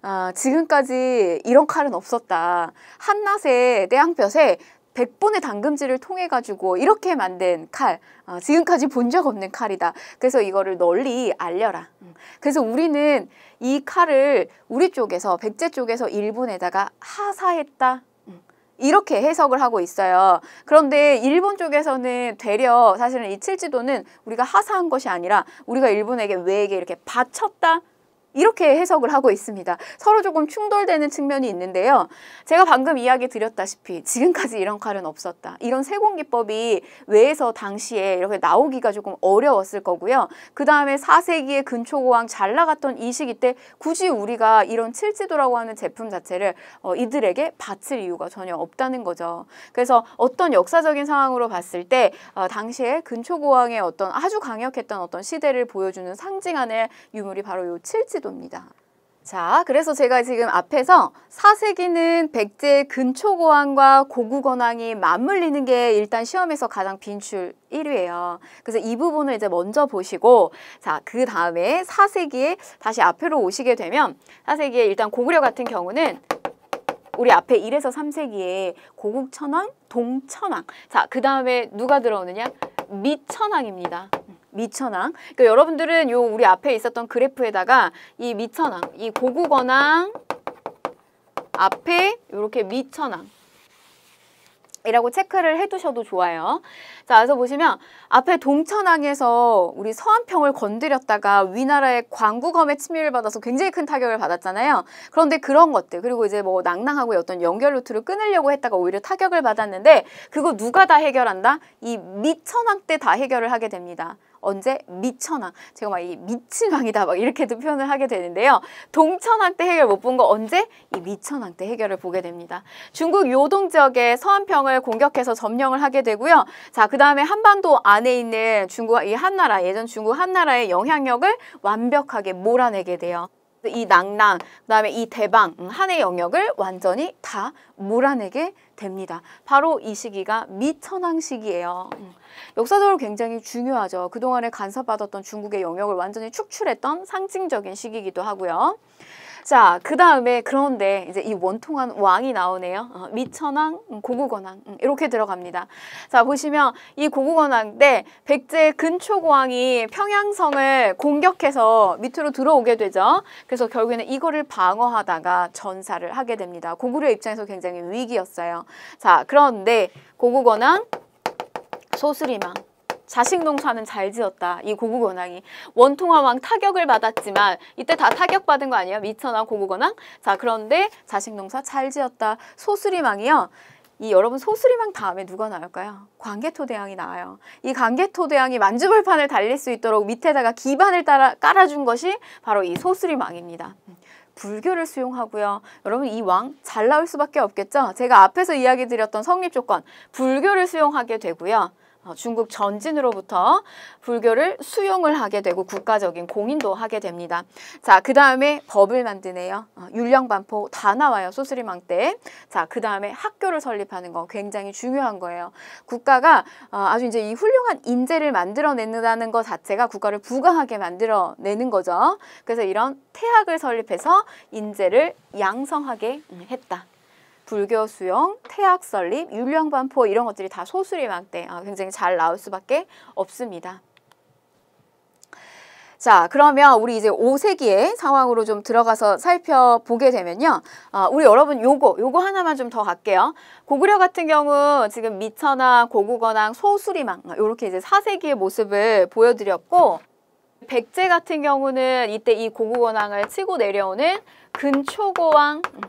아, 지금까지 이런 칼은 없었다. 한낱에 태양볕에 백번의 당금질을 통해 가지고 이렇게 만든 칼 어, 지금까지 본 적 없는 칼이다 그래서 이거를 널리 알려라 음. 그래서 우리는 이 칼을 우리 쪽에서 백제 쪽에서 일본에다가 하사했다 음. 이렇게 해석을 하고 있어요. 그런데 일본 쪽에서는 되려 사실은 이 칠지도는 우리가 하사한 것이 아니라 우리가 일본에게 왜 이렇게 바쳤다 이렇게 해석을 하고 있습니다. 서로 조금 충돌되는 측면이 있는데요. 제가 방금 이야기 드렸다시피 지금까지 이런 칼은 없었다. 이런 세공기법이 외에서 당시에 이렇게 나오기가 조금 어려웠을 거고요. 그 다음에 4세기의 근초고왕 잘 나갔던 이 시기 때 굳이 우리가 이런 칠지도라고 하는 제품 자체를 어, 이들에게 바칠 이유가 전혀 없다는 거죠. 그래서 어떤 역사적인 상황으로 봤을 때 어, 당시에 근초고왕의 어떤 아주 강력했던 어떤 시대를 보여주는 상징하는 유물이 바로 이 칠지 도 태도입니다. 자, 그래서 제가 지금 앞에서 사세기는 백제 근초 고왕과 고구 건왕이 맞물리는 게 일단 시험에서 가장 빈출 1위예요. 그래서 이 부분을 이제 먼저 보시고 자, 그 다음에 사세기에 다시 앞으로 오시게 되면 사세기에 일단 고구려 같은 경우는 우리 앞에 일에서삼세기에 고국천왕, 동천왕 자, 그 다음에 누가 들어오느냐? 미천왕입니다. 미천왕 그러니까 여러분들은 요 우리 앞에 있었던 그래프에다가 이미천왕이고국원왕 앞에 이렇게 미천왕 이라고 체크를 해두셔도 좋아요. 자, 그래서 보시면 앞에 동천왕에서 우리 서한평을 건드렸다가 위나라의 광구검의 침입을 받아서 굉장히 큰 타격을 받았잖아요. 그런데 그런 것들 그리고 이제 뭐 낭낭하고 어떤 연결 루트를 끊으려고 했다가 오히려 타격을 받았는데 그거 누가 다 해결한다? 이 미천왕 때 다 해결을 하게 됩니다. 언제 미천왕 제가 막 이 미친왕이다 막 이렇게도 표현을 하게 되는데요 동천왕 때 해결 못 본 거 언제 이 미천왕 때 해결을 보게 됩니다 중국 요동 지역의 서한평을 공격해서 점령을 하게 되고요 자그 다음에 한반도 안에 있는 중국 이 한나라 예전 중국 한나라의 영향력을 완벽하게 몰아내게 돼요 이 낭랑, 그다음에 이 대방, 음, 한의 영역을 완전히 다 몰아내게 됩니다. 바로 이 시기가 미천왕 시기예요. 음, 역사적으로 굉장히 중요하죠. 그동안에 간섭받았던 중국의 영역을 완전히 축출했던 상징적인 시기이기도 하고요. 자, 그 다음에 그런데 이제 이 원통한 왕이 나오네요. 어, 미천왕, 음, 고국원왕 음, 이렇게 들어갑니다. 자, 보시면 이 고국원왕 때 백제 근초고왕이 평양성을 공격해서 밑으로 들어오게 되죠. 그래서 결국에는 이거를 방어하다가 전사를 하게 됩니다. 고구려 입장에서 굉장히 위기였어요. 자, 그런데 고국원왕 소수리망 자식 농사는 잘 지었다. 이 고국원왕이 원통왕 타격을 받았지만 이때 다 타격받은 거아니야 미천왕, 고국원왕. 자 그런데 자식 농사 잘 지었다. 소수리왕이요이 여러분 소수리왕 다음에 누가 나올까요? 광개토대왕이 나와요. 이 광개토대왕이 만주벌판을 달릴 수 있도록 밑에다가 기반을 따라 깔아준 것이 바로 이소수리왕입니다 불교를 수용하고요. 여러분 이 왕 잘 나올 수밖에 없겠죠? 제가 앞에서 이야기 드렸던 성립 조건 불교를 수용하게 되고요. 어, 중국 전진으로부터 불교를 수용을 하게 되고 국가적인 공인도 하게 됩니다. 자, 그 다음에 법을 만드네요. 어, 율령반포 다 나와요. 소스리망 때. 자, 그 다음에 학교를 설립하는 거 굉장히 중요한 거예요. 국가가 어, 아주 이제 이 훌륭한 인재를 만들어내는다는 것 자체가 국가를 부강하게 만들어내는 거죠. 그래서 이런 태학을 설립해서 인재를 양성하게 했다. 불교 수영, 태학 설립, 율령 반포 이런 것들이 다 소수리막 때 아, 굉장히 잘 나올 수밖에 없습니다. 자, 그러면 우리 이제 5세기의 상황으로 좀 들어가서 살펴보게 되면요. 아, 우리 여러분 요거, 요거 하나만 좀 더 갈게요. 고구려 같은 경우 지금 미천왕, 고구건왕, 소수리망 아, 요렇게 이제 4세기의 모습을 보여드렸고 백제 같은 경우는 이때 이 고구건왕을 치고 내려오는 근초고왕 음,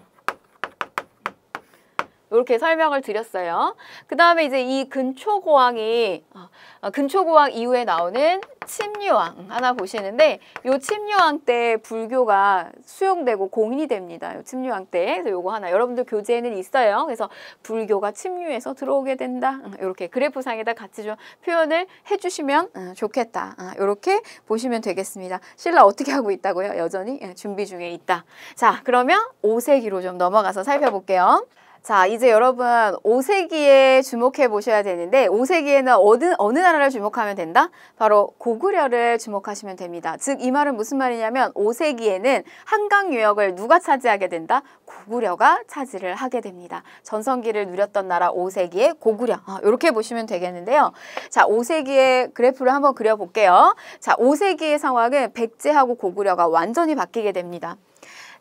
이렇게 설명을 드렸어요. 그 다음에 이제 이 근초고왕이 어, 어, 근초고왕 이후에 나오는 침류왕 하나 보시는데 요 침류왕 때 불교가 수용되고 공인이 됩니다. 요 침류왕 때 그래서 요거 하나 여러분들 교재에는 있어요. 그래서 불교가 침류해서 들어오게 된다. 이렇게 어, 그래프상에다 같이 좀 표현을 해주시면 좋겠다. 이렇게 보시면 되겠습니다. 신라 어떻게 하고 있다고요? 여전히 예, 준비 중에 있다. 자 그러면 오세기로 좀 넘어가서 살펴볼게요. 자, 이제 여러분 오세기에 주목해 보셔야 되는데 오세기에는 어느, 어느 나라를 주목하면 된다? 바로 고구려를 주목하시면 됩니다. 즉 이 말은 무슨 말이냐면 오세기에는 한강 유역을 누가 차지하게 된다? 고구려가 차지를 하게 됩니다. 전성기를 누렸던 나라 오세기의 고구려 아, 이렇게 보시면 되겠는데요. 자, 오세기의 그래프를 한번 그려볼게요. 자, 오세기의 상황은 백제하고 고구려가 완전히 바뀌게 됩니다.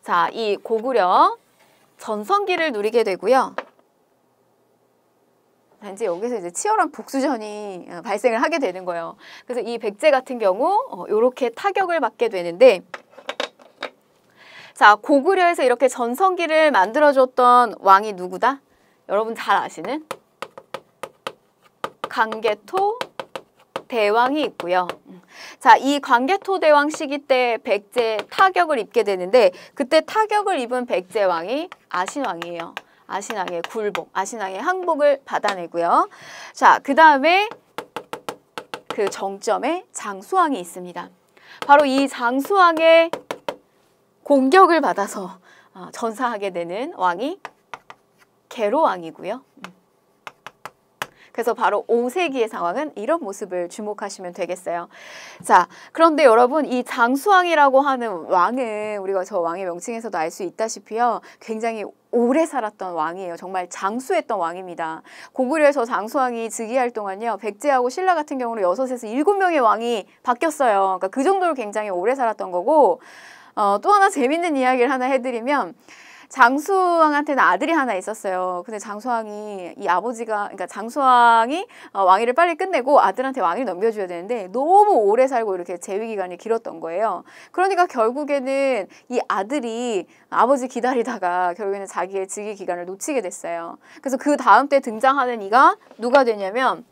자, 이 고구려 전성기를 누리게 되고요. 이제 여기서 이제 치열한 복수전이 어, 발생을 하게 되는 거예요. 그래서 이 백제 같은 경우 이렇게 어, 타격을 받게 되는데 자 고구려에서 이렇게 전성기를 만들어줬던 왕이 누구다? 여러분 잘 아시는 강개토 대왕이 있고요. 음. 자, 이 광개토 대왕 시기 때 백제 타격을 입게 되는데 그때 타격을 입은 백제왕이 아신왕이에요. 아신왕의 굴복, 아신왕의 항복을 받아내고요. 자, 그 다음에 그 정점에 장수왕이 있습니다. 바로 이 장수왕의 공격을 받아서 어, 전사하게 되는 왕이 개로왕이고요. 음. 그래서 바로 오세기의 상황은 이런 모습을 주목하시면 되겠어요. 자, 그런데 여러분 이 장수왕이라고 하는 왕은 우리가 저 왕의 명칭에서도 알 수 있다시피요. 굉장히 오래 살았던 왕이에요. 정말 장수했던 왕입니다. 고구려에서 장수왕이 즉위할 동안요. 백제하고 신라 같은 경우는 여섯에서 일곱 명의 왕이 바뀌었어요. 그러니까 그 정도로 굉장히 오래 살았던 거고 어, 또 하나 재밌는 이야기를 하나 해드리면 장수왕한테는 아들이 하나 있었어요. 근데 장수왕이 이 아버지가 그러니까 장수왕이 어, 왕위를 빨리 끝내고 아들한테 왕위를 넘겨줘야 되는데 너무 오래 살고 이렇게 재위 기간이 길었던 거예요. 그러니까 결국에는 이 아들이 아버지 기다리다가 결국에는 자기의 즉위 기간을 놓치게 됐어요. 그래서 그 다음 때 등장하는 이가 누가 되냐면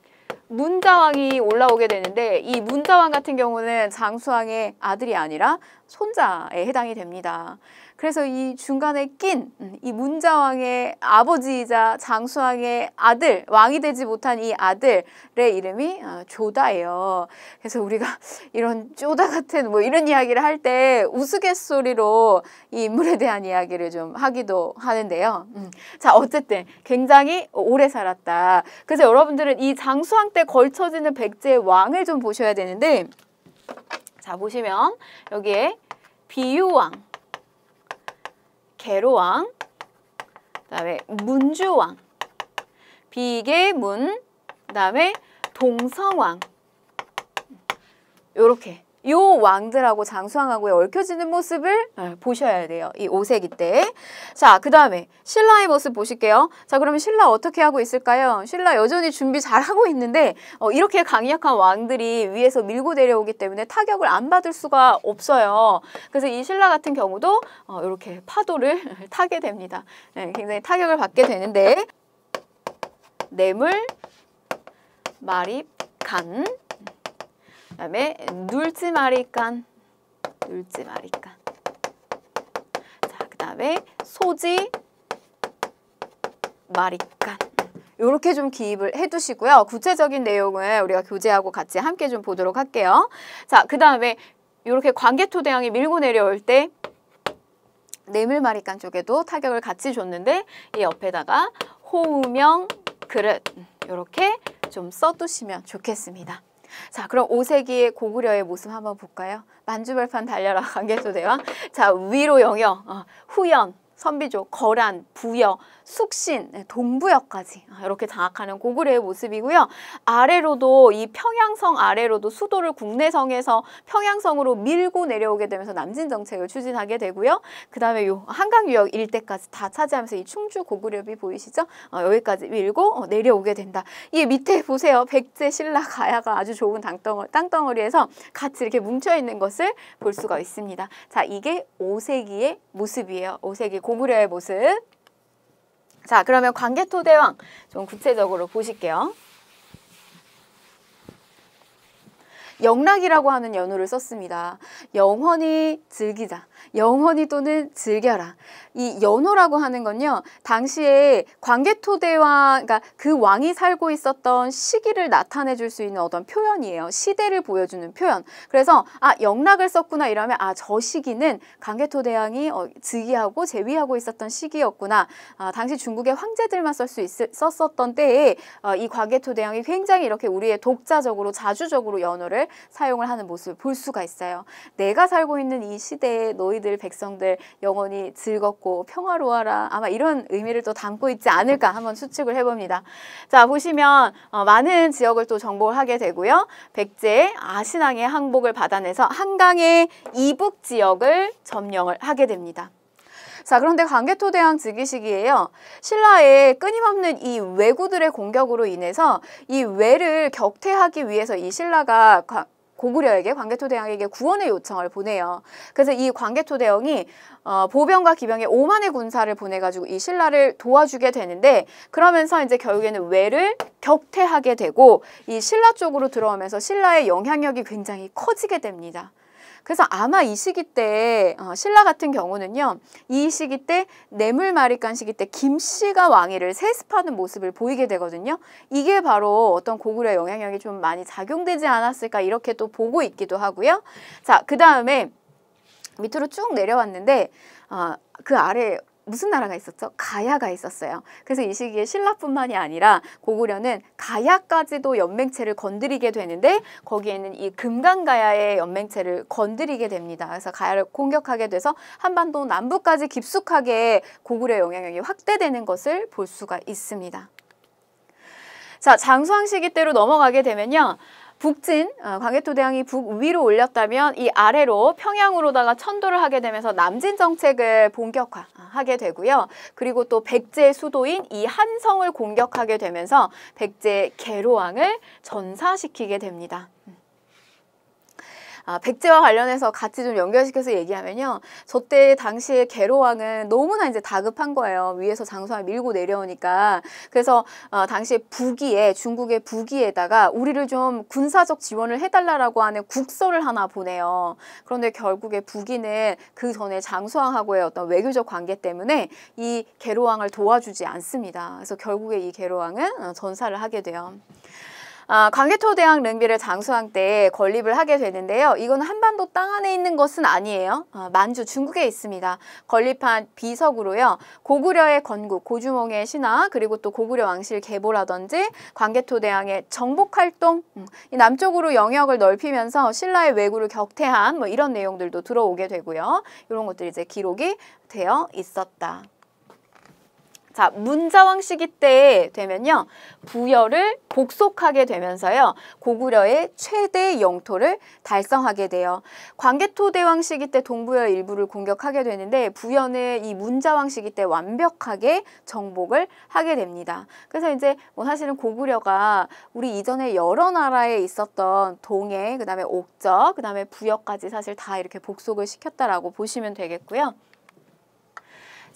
문자왕이 올라오게 되는데 이 문자왕 같은 경우는 장수왕의 아들이 아니라 손자에 해당이 됩니다. 그래서 이 중간에 낀이 음, 문자왕의 아버지이자 장수왕의 아들, 왕이 되지 못한 이 아들의 이름이 어, 조다예요. 그래서 우리가 이런 조다 같은 뭐 이런 이야기를 할 때 우스갯소리로 이 인물에 대한 이야기를 좀 하기도 하는데요. 음. 자, 어쨌든 굉장히 오래 살았다. 그래서 여러분들은 이 장수왕 때 걸쳐지는 백제의 왕을 좀 보셔야 되는데 자, 보시면 여기에 비유왕 개로왕, 그다음에 문주왕, 비계문, 그다음에 동성왕. 요렇게 요 왕들하고 장수왕하고의 얽혀지는 모습을 아, 보셔야 돼요. 이 오세기 때. 자, 그 다음에 신라의 모습 보실게요. 자, 그러면 신라 어떻게 하고 있을까요? 신라 여전히 준비 잘하고 있는데 어, 이렇게 강력한 왕들이 위에서 밀고 내려오기 때문에 타격을 안 받을 수가 없어요. 그래서 이 신라 같은 경우도 어, 이렇게 파도를 타게 됩니다. 네, 굉장히 타격을 받게 되는데 뇌물, 마립, 간, 그다음에 눌지 마리깐 눌지 마리깐 자 그다음에 소지 마리깐 이렇게 좀 기입을 해두시고요. 구체적인 내용은 우리가 교재하고 같이 함께 좀 보도록 할게요. 자, 그 다음에 이렇게 관계토대왕이 밀고 내려올 때 내밀마리간 쪽에도 타격을 같이 줬는데 이 옆에다가 호우명 그릇 이렇게 좀 써두시면 좋겠습니다. 자, 그럼 5세기의 고구려의 모습 한번 볼까요? 만주벌판 달려라, 강개소 대왕. 자, 위로 영역 어, 후연. 선비조, 거란, 부여, 숙신, 네, 동부여까지 아, 이렇게 장악하는 고구려의 모습이고요. 아래로도 이 평양성 아래로도 수도를 국내성에서 평양성으로 밀고 내려오게 되면서 남진 정책을 추진하게 되고요. 그 다음에 요 한강 유역 일대까지 다 차지하면서 이 충주 고구려비 보이시죠? 어, 여기까지 밀고 어, 내려오게 된다. 이 밑에 보세요. 백제, 신라, 가야가 아주 좋은 땅덩어리, 땅덩어리에서 같이 이렇게 뭉쳐 있는 것을 볼 수가 있습니다. 자, 이게 오세기의 모습이에요. 5세기 고구려의 모습. 자, 그러면 광개토대왕 좀 구체적으로 보실게요. 영락이라고 하는 연호를 썼습니다. 영원히 즐기자. 영원히 또는 즐겨라. 이 연호라고 하는 건요. 당시에 광개토대왕 그러니까 그 왕이 살고 있었던 시기를 나타내 줄 수 있는 어떤 표현이에요. 시대를 보여주는 표현. 그래서 아 영락을 썼구나 이러면 아 저 시기는 광개토대왕이 어, 즉위하고 재위하고 있었던 시기였구나. 아, 당시 중국의 황제들만 쓸 수 있었던 때에 어, 이 광개토대왕이 굉장히 이렇게 우리의 독자적으로 자주적으로 연호를 사용을 하는 모습을 볼 수가 있어요. 내가 살고 있는 이 시대에 너 너희들 백성들 영원히 즐겁고 평화로워라. 아마 이런 의미를 또 담고 있지 않을까 한번 추측을 해봅니다. 자 보시면 어, 많은 지역을 또 정복하게 되고요. 백제 아신왕의 항복을 받아내서 한강의 이북 지역을 점령을 하게 됩니다. 자 그런데 광개토대왕 즉위 시기에요. 신라의 끊임없는 이 왜구들의 공격으로 인해서 이 왜를 격퇴하기 위해서 이 신라가 고구려에게 광개토 대왕에게 구원의 요청을 보내요. 그래서 이 광개토 대왕이 어, 보병과 기병의 오만의 군사를 보내가지고 이 신라를 도와주게 되는데 그러면서 이제 결국에는 왜를 격퇴하게 되고 이 신라 쪽으로 들어오면서 신라의 영향력이 굉장히 커지게 됩니다. 그래서 아마 이 시기 때 어, 신라 같은 경우는요. 이 시기 때 뇌물마리간 시기 때 김씨가 왕위를 세습하는 모습을 보이게 되거든요. 이게 바로 어떤 고구려 영향력이 좀 많이 작용되지 않았을까 이렇게 또 보고 있기도 하고요. 자, 그 다음에 밑으로 쭉 내려왔는데 어, 그 아래 무슨 나라가 있었죠? 가야가 있었어요. 그래서 이 시기에 신라뿐만이 아니라 고구려는 가야까지도 연맹체를 건드리게 되는데 거기에는 이 금강가야의 연맹체를 건드리게 됩니다. 그래서 가야를 공격하게 돼서 한반도 남부까지 깊숙하게 고구려 영향력이 확대되는 것을 볼 수가 있습니다. 자, 장수왕 시기 때로 넘어가게 되면요. 북진 어, 광개토대왕이 북 위로 올렸다면 이 아래로 평양으로다가 천도를 하게 되면서 남진 정책을 본격화하게 되고요. 그리고 또 백제의 수도인 이 한성을 공격하게 되면서 백제 개로왕을 전사시키게 됩니다. 아, 백제와 관련해서 같이 좀 연결시켜서 얘기하면요. 저 때 당시에 개로왕은 너무나 이제 다급한 거예요. 위에서 장수왕 밀고 내려오니까. 그래서 어, 당시에 북위에 중국의 북위에다가 우리를 좀 군사적 지원을 해달라라고 하는 국서를 하나 보내요. 그런데 결국에 북위는 그 전에 장수왕하고의 어떤 외교적 관계 때문에 이 개로왕을 도와주지 않습니다. 그래서 결국에 이 개로왕은 어, 전사를 하게 돼요. 아, 광개토대왕 릉비를 장수왕 때 건립을 하게 되는데요. 이건 한반도 땅 안에 있는 것은 아니에요. 아, 만주 중국에 있습니다. 건립한 비석으로요. 고구려의 건국, 고주몽의 신화, 그리고 또 고구려 왕실 계보라든지 광개토대왕의 정복활동, 음, 이 남쪽으로 영역을 넓히면서 신라의 왜구를 격퇴한 뭐 이런 내용들도 들어오게 되고요. 이런 것들이 이제 기록이 되어 있었다. 자, 문자왕 시기 때 되면요. 부여를 복속하게 되면서요. 고구려의 최대 영토를 달성하게 돼요. 광개토 대왕 시기 때 동부여 일부를 공격하게 되는데 부여는 이 문자왕 시기 때 완벽하게 정복을 하게 됩니다. 그래서 이제 뭐 사실은 고구려가 우리 이전에 여러 나라에 있었던 동해, 그다음에 옥저, 그다음에 부여까지 사실 다 이렇게 복속을 시켰다라고 보시면 되겠고요.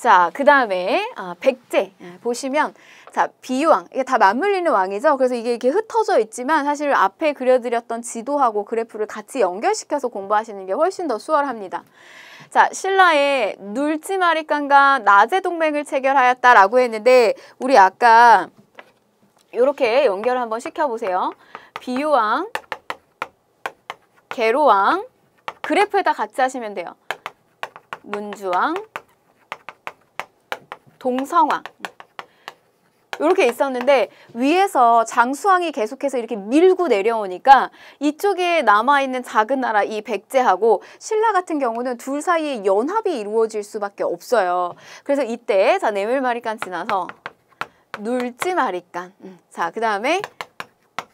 자, 그 다음에 아, 백제 예, 보시면 자 비유왕 이게 다 맞물리는 왕이죠. 그래서 이게 이렇게 흩어져 있지만 사실 앞에 그려드렸던 지도하고 그래프를 같이 연결시켜서 공부하시는 게 훨씬 더 수월합니다. 자 신라의 눌지마리간과 낮의 동맹을 체결하였다라고 했는데 우리 아까 이렇게 연결 한번 시켜보세요. 비유왕, 개로왕 그래프에다 같이 하시면 돼요. 문주왕, 동성왕 이렇게 있었는데 위에서 장수왕이 계속해서 이렇게 밀고 내려오니까 이쪽에 남아있는 작은 나라 이 백제하고 신라 같은 경우는 둘 사이에 연합이 이루어질 수밖에 없어요. 그래서 이때 자 네밀마리깐 지나서 눌지마리깐 음, 자그 다음에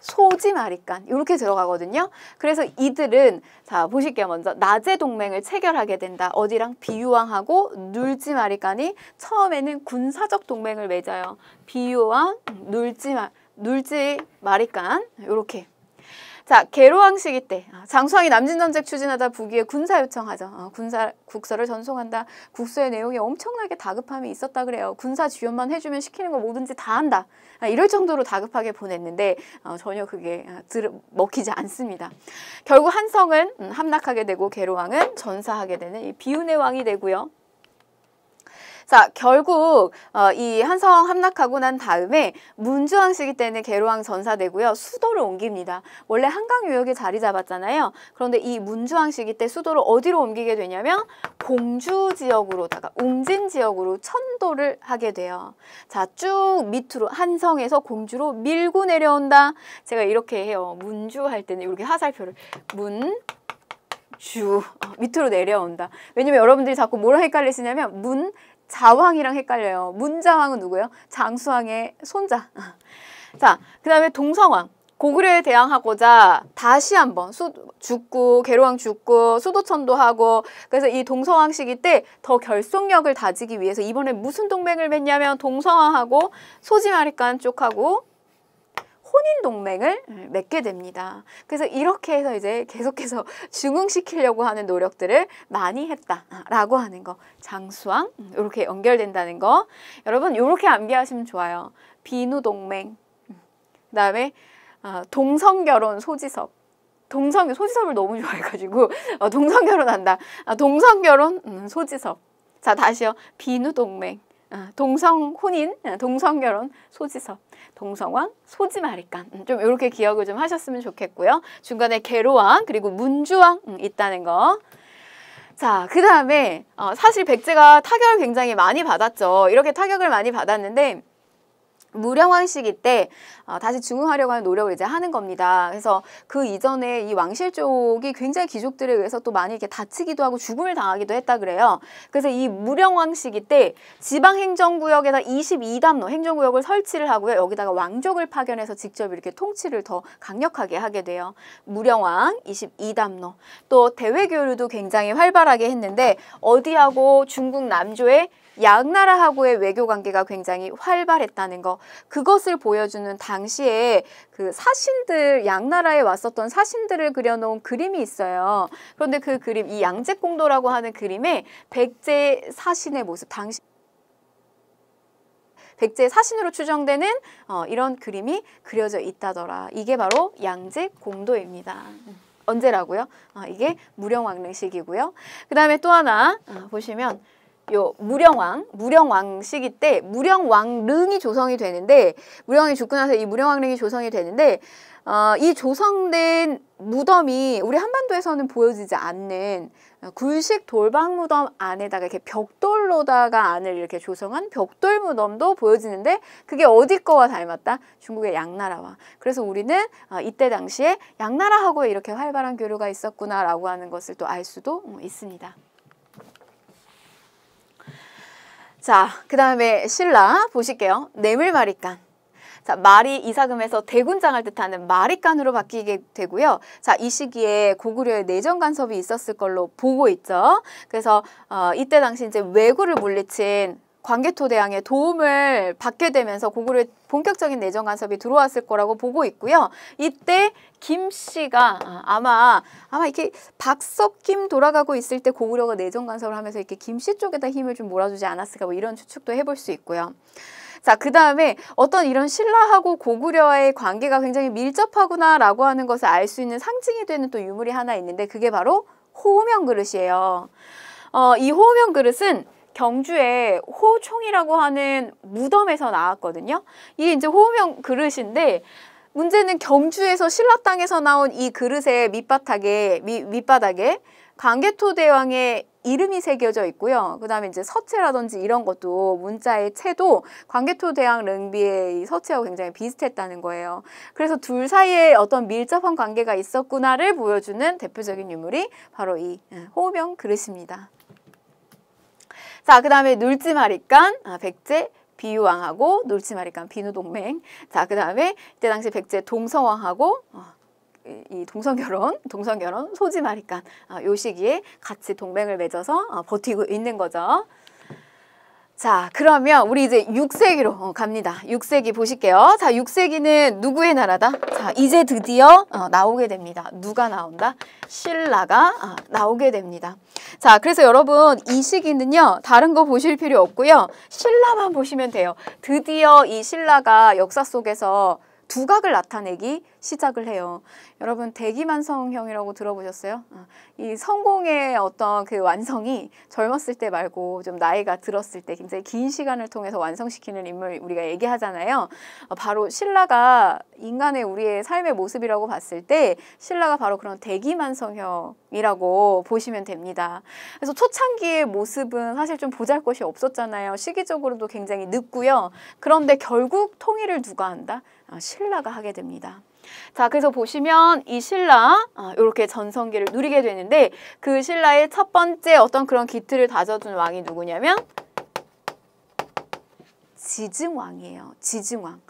소지 마리깐 이렇게 들어가거든요. 그래서 이들은 자 보실게요. 먼저 낮의 동맹을 체결하게 된다. 어디랑 비유왕하고 눌지 마리깐이 처음에는 군사적 동맹을 맺어요. 비유왕, 눌지 마, 눌지 마리깐 이렇게 자, 계로왕시기 때 아, 장수왕이 남진전쟁 추진하다 북위에 군사 요청하죠. 어, 군사 국서를 전송한다. 국서의 내용이 엄청나게 다급함이 있었다 그래요. 군사 지원만 해주면 시키는 거 뭐든지 다 한다. 아, 이럴 정도로 다급하게 보냈는데 어, 전혀 그게 아, 들, 먹히지 않습니다. 결국 한성은 음, 함락하게 되고 계로왕은 전사하게 되는 이 비운의 왕이 되고요. 자, 결국 어, 이 한성 함락하고 난 다음에 문주왕 시기 때는 개로왕 전사되고요. 수도를 옮깁니다. 원래 한강 유역에 자리 잡았잖아요. 그런데 이 문주왕 시기 때 수도를 어디로 옮기게 되냐면 공주 지역으로다가 웅진 지역으로 천도를 하게 돼요. 자, 쭉 밑으로 한성에서 공주로 밀고 내려온다. 제가 이렇게 해요. 문주 할 때는 이렇게 화살표를 문, 주 어, 밑으로 내려온다. 왜냐면 여러분들이 자꾸 뭐라 헷갈리시냐면 문, 자왕이랑 헷갈려요. 문자왕은 누구예요? 장수왕의 손자. 자, 그 다음에 동성왕. 고구려에 대항하고자 다시 한번 수, 죽고 개로왕 죽고 수도천도 하고 그래서 이 동서왕 시기 때 더 결속력을 다지기 위해서 이번에 무슨 동맹을 맺냐면 동서왕하고 소지마리칸 쪽하고 혼인 동맹을 맺게 됩니다. 그래서 이렇게 해서 이제 계속해서 중흥시키려고 하는 노력들을 많이 했다라고 하는 거. 장수왕 이렇게 연결된다는 거. 여러분 이렇게 암기하시면 좋아요. 비누 동맹. 그다음에 어, 동성 결혼 소지섭. 동성 소지섭을 너무 좋아해가지고 어, 동성 결혼한다. 아, 동성 결혼 음, 소지섭. 자 다시요 비누 동맹. 아, 동성 혼인, 아, 동성 결혼 소지서, 동성왕 소지마리깐 음, 좀 이렇게 기억을 좀 하셨으면 좋겠고요. 중간에 개로왕 그리고 문주왕 음, 있다는 거. 자, 그 다음에 어, 사실 백제가 타격을 굉장히 많이 받았죠. 이렇게 타격을 많이 받았는데 무령왕시기때 어, 다시 중흥하려고 하는 노력을 이제 하는 겁니다. 그래서 그 이전에 이 왕실족이 굉장히 귀족들에 의해서 또 많이 이렇게 다치기도 하고 죽음을 당하기도 했다 그래요. 그래서 이무령왕시기때 지방행정구역에다 22담로 행정구역을 설치를 하고요. 여기다가 왕족을 파견해서 직접 이렇게 통치를 더 강력하게 하게 돼요. 무령왕 22담로 또 대외교류도 굉장히 활발하게 했는데 어디하고 중국 남조의 양나라하고의 외교 관계가 굉장히 활발했다는 거 그것을 보여주는 당시에 그 사신들 양나라에 왔었던 사신들을 그려놓은 그림이 있어요. 그런데 그 그림 이양재공도라고 하는 그림에 백제 사신의 모습 당시 백제 사신으로 추정되는 어, 이런 그림이 그려져 있다더라. 이게 바로 양재 공도입니다. 언제라고요? 어, 이게 무령왕릉 시기고요. 그 다음에 또 하나 어, 보시면 요 무령왕, 무령왕 시기 때 무령왕릉이 조성이 되는데 무령이 죽고 나서 이 무령왕릉이 조성이 되는데 어, 이 조성된 무덤이 우리 한반도에서는 보여지지 않는 굴식 어, 돌방 무덤 안에다가 이렇게 벽돌로다가 안을 이렇게 조성한 벽돌 무덤도 보여지는데 그게 어디 거와 닮았다? 중국의 양나라와. 그래서 우리는 어, 이때 당시에 양나라하고 이렇게 활발한 교류가 있었구나라고 하는 것을 또 알 수도 음, 있습니다. 자, 그 다음에 신라 보실게요. 내밀마리깐. 자, 말이 이사금에서 대군장을 뜻하는 마리간으로 바뀌게 되고요. 자, 이 시기에 고구려의 내정 간섭이 있었을 걸로 보고 있죠. 그래서 어, 이때 당시 이제 왜구를 물리친 광개토대왕의 도움을 받게 되면서 고구려의 본격적인 내정 간섭이 들어왔을 거라고 보고 있고요. 이때 김 씨가 아, 아마 아마 이렇게 박석김 돌아가고 있을 때 고구려가 내정 간섭을 하면서 이렇게 김씨 쪽에다 힘을 좀 몰아주지 않았을까 뭐 이런 추측도 해볼 수 있고요. 자, 그 다음에 어떤 이런 신라하고 고구려의 관계가 굉장히 밀접하구나라고 하는 것을 알 수 있는 상징이 되는 또 유물이 하나 있는데 그게 바로 호우명 그릇이에요. 어, 이 호우명 그릇은 경주에 호총이라고 하는 무덤에서 나왔거든요. 이게 이제 호명 그릇인데 문제는 경주에서 신라 땅에서 나온 이 그릇의 밑바닥에 밑, 밑바닥에 강개토 대왕의 이름이 새겨져 있고요. 그 다음에 이제 서체라든지 이런 것도 문자의 채도 광개토 대왕 릉비의 서체하고 굉장히 비슷했다는 거예요. 그래서 둘 사이에 어떤 밀접한 관계가 있었구나를 보여주는 대표적인 유물이 바로 이 예, 호명 그릇입니다. 자, 그 다음에 놀지마리깐, 아, 백제, 비유왕하고 놀지마리깐 비누동맹. 자, 그 다음에 이때 당시 백제 동성왕하고 어, 이 동성결혼, 동성결혼 소지마리깐 아, 요 시기에 같이 동맹을 맺어서 어, 버티고 있는 거죠. 자, 그러면 우리 이제 6세기로 어, 갑니다. 6세기 보실게요. 자, 6세기는 누구의 나라다? 자, 이제 드디어 어, 나오게 됩니다. 누가 나온다? 신라가 어, 나오게 됩니다. 자, 그래서 여러분 이 시기는요. 다른 거 보실 필요 없고요. 신라만 보시면 돼요. 드디어 이 신라가 역사 속에서 두각을 나타내기 시작을 해요. 여러분 대기만성형이라고 들어보셨어요? 아, 이 성공의 어떤 그 완성이 젊었을 때 말고 좀 나이가 들었을 때 굉장히 긴 시간을 통해서 완성시키는 인물 우리가 얘기하잖아요. 어, 바로 신라가 인간의 우리의 삶의 모습이라고 봤을 때 신라가 바로 그런 대기만성형이라고 보시면 됩니다. 그래서 초창기의 모습은 사실 좀 보잘것이 없었잖아요. 시기적으로도 굉장히 늦고요. 그런데 결국 통일을 누가 한다? 아, 신라가 하게 됩니다. 자, 그래서 보시면 이 신라 아, 이렇게 전성기를 누리게 되는데 그 신라의 첫 번째 어떤 그런 기틀을 다져둔 왕이 누구냐면 지증왕이에요. 지증왕.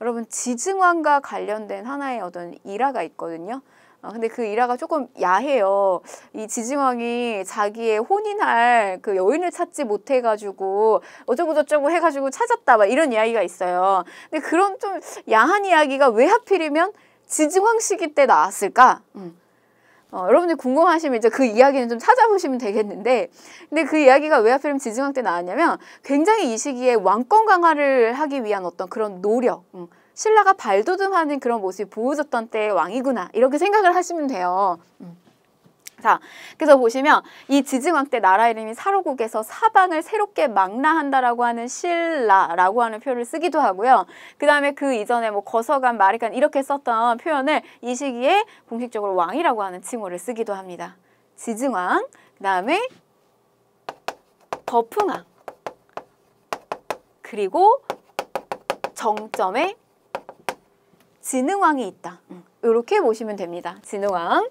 여러분 지증왕과 관련된 하나의 어떤 일화가 있거든요. 아, 근데 그 일화가 조금 야해요. 이 지징왕이 자기의 혼인할 그 여인을 찾지 못해가지고 어쩌고저쩌고 해가지고 찾았다 막 이런 이야기가 있어요. 근데 그런 좀 야한 이야기가 왜 하필이면 지징왕 시기 때 나왔을까? 음. 어, 여러분들 궁금하시면 이제 그 이야기는 좀 찾아보시면 되겠는데 근데 그 이야기가 왜 하필이면 지징왕 때 나왔냐면 굉장히 이 시기에 왕권 강화를 하기 위한 어떤 그런 노력 음. 신라가 발돋움하는 그런 모습이 보여졌던 때의 왕이구나 이렇게 생각을 하시면 돼요. 음. 자, 그래서 보시면 이 지증왕 때 나라 이름이 사로국에서 사방을 새롭게 망라한다라고 하는 신라라고 하는 표현을 쓰기도 하고요. 그 다음에 그 이전에 뭐 거서간, 마리간 이렇게 썼던 표현을 이 시기에 공식적으로 왕이라고 하는 칭호를 쓰기도 합니다. 지증왕, 그 다음에 거풍왕, 그리고 정점의 진흥왕이 있다. 이렇게 보시면 됩니다. 진흥왕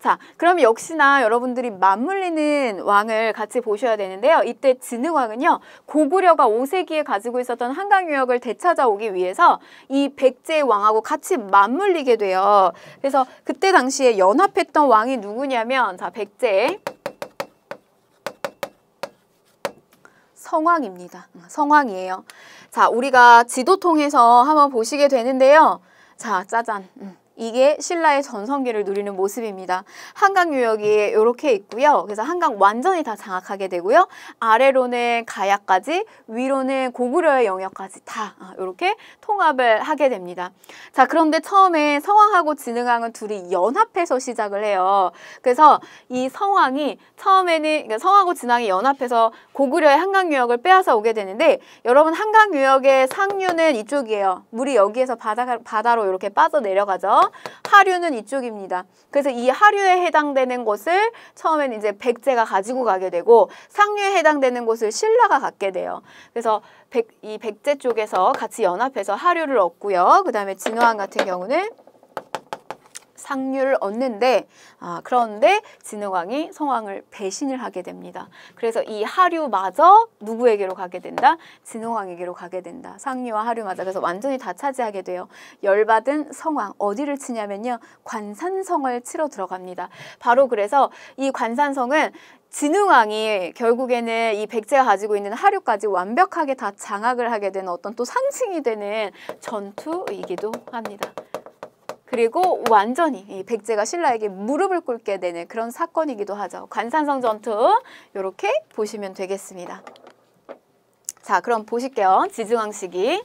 자, 그럼 역시나 여러분들이 맞물리는 왕을 같이 보셔야 되는데요. 이때 진흥왕은요 고구려가 5세기에 가지고 있었던 한강 유역을 되찾아오기 위해서 이 백제의 왕하고 같이 맞물리게 돼요. 그래서 그때 당시에 연합했던 왕이 누구냐면 자, 백제 성왕입니다. 음, 성왕이에요. 자, 우리가 지도 통해서 한번 보시게 되는데요. 자, 짜잔. 음. 이게 신라의 전성기를 누리는 모습입니다. 한강 유역이 이렇게 있고요. 그래서 한강 완전히 다 장악하게 되고요. 아래로는 가야까지 위로는 고구려의 영역까지 다 이렇게 아, 통합을 하게 됩니다. 자 그런데 처음에 성황하고 진흥왕은 둘이 연합해서 시작을 해요. 그래서 이 성황이 처음에는 그러니까 성하고 진흥이 연합해서 고구려의 한강 유역을 빼앗아 오게 되는데 여러분 한강 유역의 상류는 이쪽이에요. 물이 여기에서 바다, 바다로 이렇게 빠져내려가죠. 하류는 이쪽입니다. 그래서 이 하류에 해당되는 곳을 처음엔 이제 백제가 가지고 가게 되고 상류에 해당되는 곳을 신라가 갖게 돼요. 그래서 백, 이 백제 쪽에서 같이 연합해서 하류를 얻고요. 그 다음에 진화왕 같은 경우는 상류를 얻는데 아, 그런데 진흥왕이 성왕을 배신을 하게 됩니다. 그래서 이 하류마저 누구에게로 가게 된다? 진흥왕에게로 가게 된다. 상류와 하류마저 그래서 완전히 다 차지하게 돼요. 열받은 성왕 어디를 치냐면요. 관산성을 치러 들어갑니다. 바로 그래서 이 관산성은 진흥왕이 결국에는 이 백제가 가지고 있는 하류까지 완벽하게 다 장악을 하게 되는 어떤 또 상징이 되는 전투이기도 합니다. 그리고 완전히 이 백제가 신라에게 무릎을 꿇게 되는 그런 사건이기도 하죠. 관산성 전투 이렇게 보시면 되겠습니다. 자 그럼 보실게요. 지중왕 시기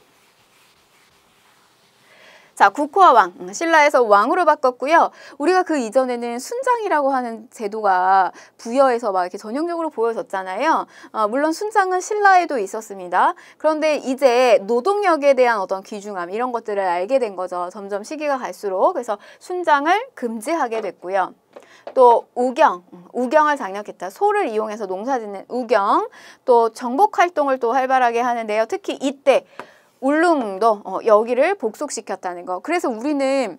자, 국호와 왕, 음, 신라에서 왕으로 바꿨고요. 우리가 그 이전에는 순장이라고 하는 제도가 부여에서 막 이렇게 전형적으로 보여졌잖아요. 어, 물론 순장은 신라에도 있었습니다. 그런데 이제 노동력에 대한 어떤 귀중함 이런 것들을 알게 된 거죠. 점점 시기가 갈수록 그래서 순장을 금지하게 됐고요. 또 우경, 음, 우경을 장력했다 소를 이용해서 농사짓는 우경, 또 정복 활동을 또 활발하게 하는데요. 특히 이때 울릉도 어, 여기를 복속시켰다는 거. 그래서 우리는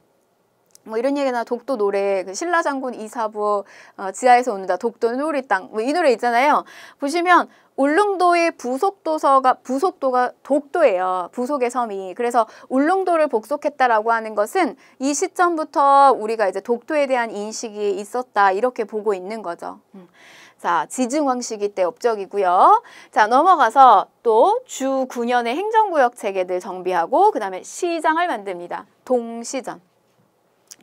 뭐 이런 얘기나 독도 노래 그 신라 장군 이사부 어, 지하에서 온다 독도는 우리 땅 뭐 이 노래 있잖아요 보시면 울릉도의 부속도서가 부속도가 독도예요 부속의 섬이 그래서 울릉도를 복속했다라고 하는 것은 이 시점부터 우리가 이제 독도에 대한 인식이 있었다 이렇게 보고 있는 거죠. 음. 자, 지증왕시기 때 업적이고요. 자, 넘어가서 또 주 9년의 행정구역 체계들 정비하고 그 다음에 시장을 만듭니다. 동시전.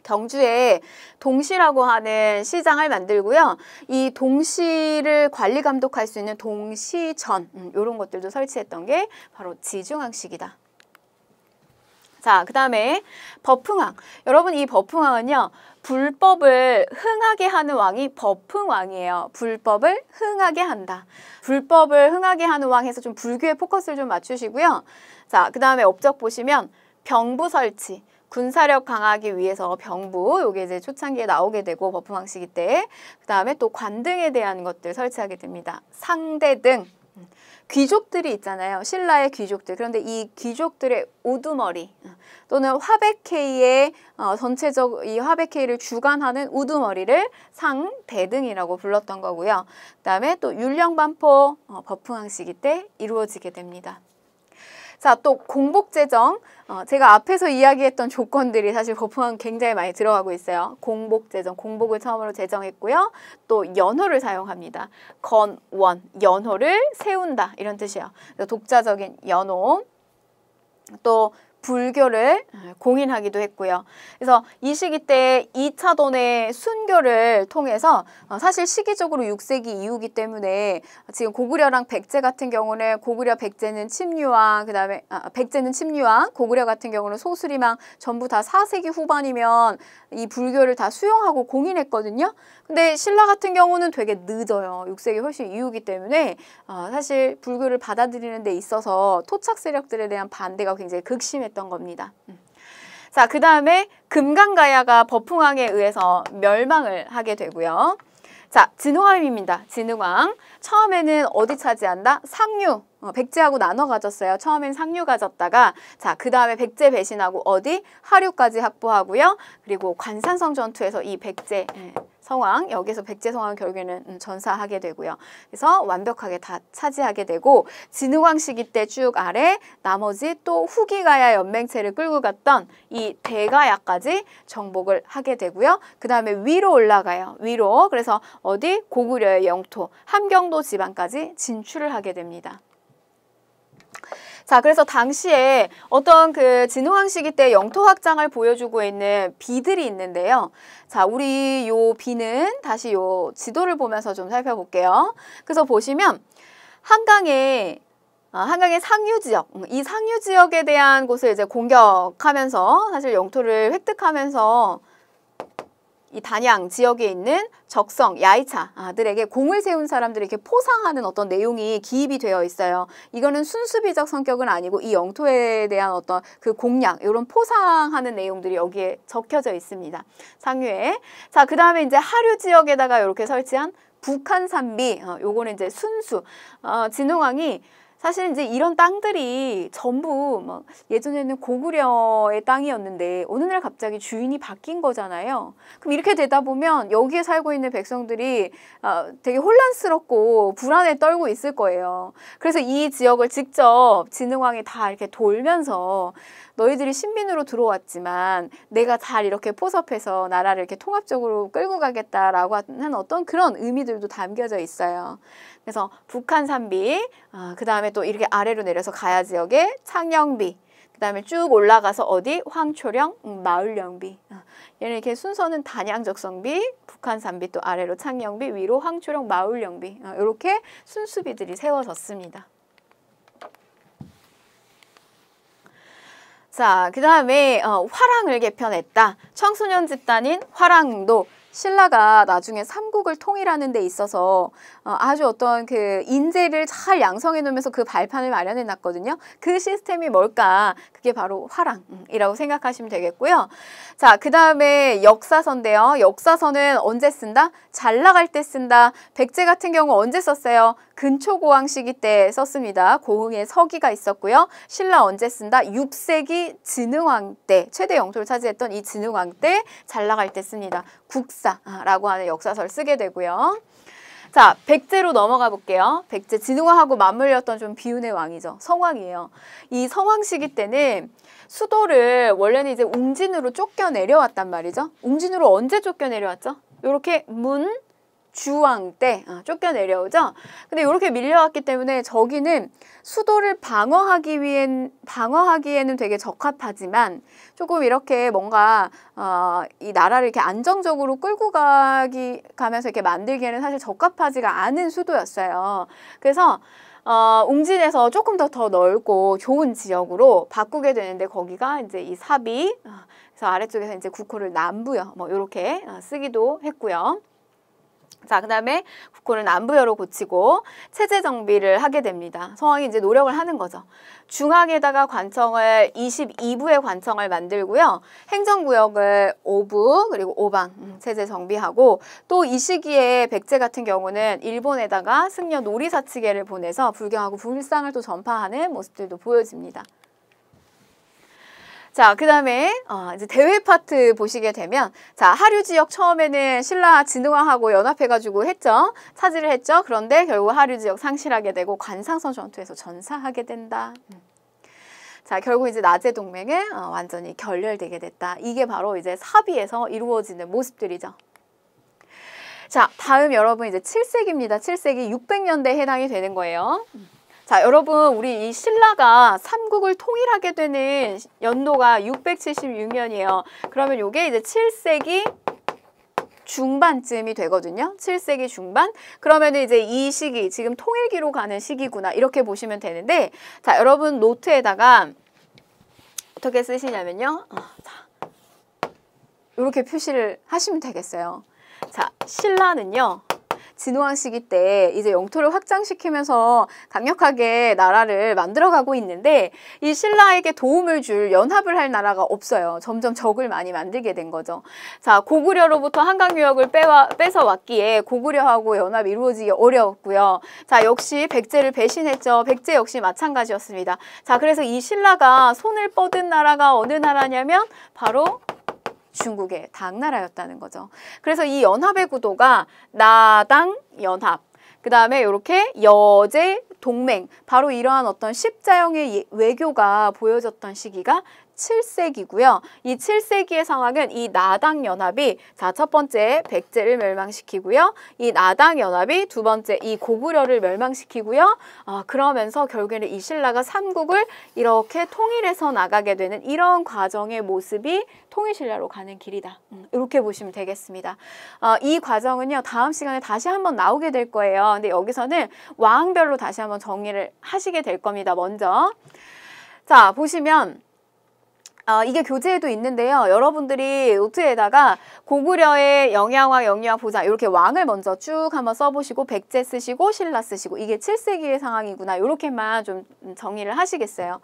경주에 동시라고 하는 시장을 만들고요. 이 동시를 관리 감독할 수 있는 동시전 음, 이런 것들도 설치했던 게 바로 지중앙식이다. 자, 그 다음에 버풍왕. 여러분 이 버풍왕은요. 불법을 흥하게 하는 왕이 버풍왕이에요. 불법을 흥하게 한다. 불법을 흥하게 하는 왕 해서 좀불교의 포커스를 좀 맞추시고요. 자, 그 다음에 업적 보시면 병부 설치. 군사력 강화하기 위해서 병부, 요게 이제 초창기에 나오게 되고 버프왕 시기 때, 그 다음에 또 관등에 대한 것들 설치하게 됩니다. 상대 등, 귀족들이 있잖아요. 신라의 귀족들. 그런데 이 귀족들의 우두머리 또는 화백회의 어, 전체적 이 화백회의를 주관하는 우두머리를 상대등이라고 불렀던 거고요. 그다음에 또 율령반포 어, 법흥왕 시기때 이루어지게 됩니다. 자, 또 공복제정. 어, 제가 앞에서 이야기했던 조건들이 사실 법안 굉장히 많이 들어가고 있어요. 공복제정, 공복을 처음으로 제정했고요. 또 연호를 사용합니다. 건, 원, 연호를 세운다 이런 뜻이에요. 독자적인 연호. 또 불교를 공인하기도 했고요. 그래서 이 시기 때이차 돈의 순교를 통해서 어, 사실 시기적으로 6세기 이후기 때문에 지금 고구려랑 백제 같은 경우는 고구려 백제는 침류왕 그다음에 아, 백제는 침류왕 고구려 같은 경우는 소수림왕 전부 다 4세기 후반이면 이 불교를 다 수용하고 공인했거든요. 근데 신라 같은 경우는 되게 늦어요. 6세기 훨씬 이후기 때문에 어, 사실 불교를 받아들이는 데 있어서 토착 세력들에 대한 반대가 굉장히 극심했 했던 겁니다. 음. 자, 그 다음에 금강가야가 버풍왕에 의해서 멸망을 하게 되고요. 자, 진흥왕입니다. 진흥왕. 처음에는 어디 차지한다? 상류 어, 백제하고 나눠 가졌어요. 처음엔 상류 가졌다가 자, 그 다음에 백제 배신하고 어디? 하류까지 확보하고요. 그리고 관산성 전투에서 이 백제 예, 성왕, 여기서 백제 성왕 결국에는 음, 전사하게 되고요. 그래서 완벽하게 다 차지하게 되고 진흥왕 시기 때 쭉 아래 나머지 또 후기가야 연맹체를 끌고 갔던 이 대가야까지 정복을 하게 되고요. 그 다음에 위로 올라가요. 위로. 그래서 어디? 고구려의 영토, 함경도 지방까지 진출을 하게 됩니다. 자, 그래서 당시에 어떤 그 진흥왕 시기 때 영토 확장을 보여주고 있는 비들이 있는데요. 자, 우리 요 비는 다시 요 지도를 보면서 좀 살펴볼게요. 그래서 보시면 한강에 아, 한강의 상류 지역, 음, 이 상류 지역에 대한 곳을 이제 공격하면서 사실 영토를 획득하면서 이 단양 지역에 있는 적성, 야이차 아들에게 공을 세운 사람들을 이렇게 포상하는 어떤 내용이 기입이 되어 있어요. 이거는 순수비적 성격은 아니고 이 영토에 대한 어떤 그 공략, 이런 포상하는 내용들이 여기에 적혀져 있습니다. 상류에 자, 그 다음에 이제 하류 지역에다가 이렇게 설치한 북한산비, 어, 요거는 이제 순수. 어, 진흥왕이 사실 이제 이런 땅들이 전부 막 뭐 예전에는 고구려의 땅이었는데 어느 날 갑자기 주인이 바뀐 거잖아요. 그럼 이렇게 되다 보면 여기에 살고 있는 백성들이 어, 되게 혼란스럽고 불안에 떨고 있을 거예요. 그래서 이 지역을 직접 진흥왕이 다 이렇게 돌면서 너희들이 신민으로 들어왔지만 내가 잘 이렇게 포섭해서 나라를 이렇게 통합적으로 끌고 가겠다라고 하는 어떤 그런 의미들도 담겨져 있어요. 그래서 북한 산비, 어, 아, 그 다음에 또 이렇게 아래로 내려서 가야 지역에 창영비, 그 다음에 쭉 올라가서 어디? 황초령, 음, 마을령비. 어, 얘는 이렇게 순서는 단양적성비, 북한산비, 또 아래로 창영비, 위로 황초령, 마을령비. 어, 아, 이렇게 순수비들이 세워졌습니다. 자, 그 다음에 어, 화랑을 개편했다. 청소년 집단인 화랑도 신라가 나중에 삼국을 통일하는 데 있어서 어, 아주 어떤 그 인재를 잘 양성해 놓으면서 그 발판을 마련해 놨거든요. 그 시스템이 뭘까? 그게 바로 화랑이라고 생각하시면 되겠고요. 자, 그 다음에 역사선인데요역사선은 언제 쓴다? 잘 나갈 때 쓴다. 백제 같은 경우 언제 썼어요? 근초고왕 시기 때 썼습니다. 고흥에 서기가 있었고요. 신라 언제 쓴다? 6세기 진흥왕 때 최대 영토를 차지했던 이 진흥왕 때 잘 나갈 때 씁니다. 국사라고 하는 역사서를 쓰게 되고요. 자, 백제로 넘어가 볼게요. 백제, 진흥왕하고 맞물렸던 좀 비운의 왕이죠. 성왕이에요. 이 성왕 시기 때는 수도를 원래는 이제 웅진으로 쫓겨내려왔단 말이죠. 웅진으로 언제 쫓겨내려왔죠? 이렇게 문, 주왕 때 아, 쫓겨 내려오죠. 근데 이렇게 밀려왔기 때문에 저기는 수도를 방어하기 위엔 방어하기에는 되게 적합하지만 조금 이렇게 뭔가 어, 이 나라를 이렇게 안정적으로 끌고 가기 가면서 이렇게 만들기에는 사실 적합하지가 않은 수도였어요. 그래서 어, 웅진에서 조금 더 더 넓고 좋은 지역으로 바꾸게 되는데 거기가 이제 이 삽이 어, 그래서 아래쪽에서 이제 국호를 남부요뭐 이렇게 어, 쓰기도 했고요. 자, 그 다음에 국호는 안부여로 고치고 체제 정비를 하게 됩니다. 성황이 이제 노력을 하는 거죠. 중앙에다가 관청을 22부의 관청을 만들고요. 행정구역을 5부 그리고 5방 음, 체제 정비하고 또 이 시기에 백제 같은 경우는 일본에다가 승려 놀이사치계를 보내서 불경하고 불상을 또 전파하는 모습들도 보여집니다. 자, 그 다음에 어, 이제 대외 파트 보시게 되면 자, 하류 지역 처음에는 신라 진흥왕하고 연합해가지고 했죠. 차지를 했죠. 그런데 결국 하류 지역 상실하게 되고 관상선 전투에서 전사하게 된다. 음. 자, 결국 이제 낮의 동맹은 어, 완전히 결렬되게 됐다. 이게 바로 이제 사비에서 이루어지는 모습들이죠. 자, 다음 여러분 이제 7세기입니다. 7세기 600년대에 해당이 되는 거예요. 음. 자 여러분 우리 이 신라가 삼국을 통일하게 되는 연도가 676년이에요. 그러면 이게 이제 7세기 중반쯤이 되거든요. 7세기 중반. 그러면 이제 이 시기, 지금 통일기로 가는 시기구나. 이렇게 보시면 되는데, 자, 여러분 노트에다가 어떻게 쓰시냐면요. 어, 자, 이렇게 표시를 하시면 되겠어요. 자, 신라는요. 진호왕 시기 때 이제 영토를 확장시키면서 강력하게 나라를 만들어가고 있는데 이 신라에게 도움을 줄 연합을 할 나라가 없어요. 점점 적을 많이 만들게 된 거죠. 자 고구려로부터 한강 유역을 빼와, 뺏어 왔기에 고구려하고 연합이 이루어지기 어려웠고요. 자 역시 백제를 배신했죠. 백제 역시 마찬가지였습니다. 자 그래서 이 신라가 손을 뻗은 나라가 어느 나라냐면 바로 중국의 당나라였다는 거죠. 그래서 이 연합의 구도가 나당 연합 그 다음에 이렇게 여제 동맹 바로 이러한 어떤 십자형의 예, 외교가 보여졌던 시기가 7세기고요. 이 7세기의 상황은 이 나당 연합이 자, 첫 번째 백제를 멸망시키고요. 이 나당 연합이 두 번째 이 고구려를 멸망시키고요. 아, 그러면서 결국에는 이 신라가 삼국을 이렇게 통일해서 나가게 되는 이런 과정의 모습이 통일신라로 가는 길이다. 음, 이렇게 보시면 되겠습니다. 어, 이 과정은요. 다음 시간에 다시 한번 나오게 될 거예요. 근데 여기서는 왕별로 다시 한번 정리를 하시게 될 겁니다. 먼저 자 보시면 아, 이게 교재에도 있는데요. 여러분들이 노트에다가 고구려의 영양왕, 영리화 보자 이렇게 왕을 먼저 쭉 한번 써보시고 백제 쓰시고 신라 쓰시고 이게 7세기의 상황이구나 이렇게만 좀 정의를 하시겠어요.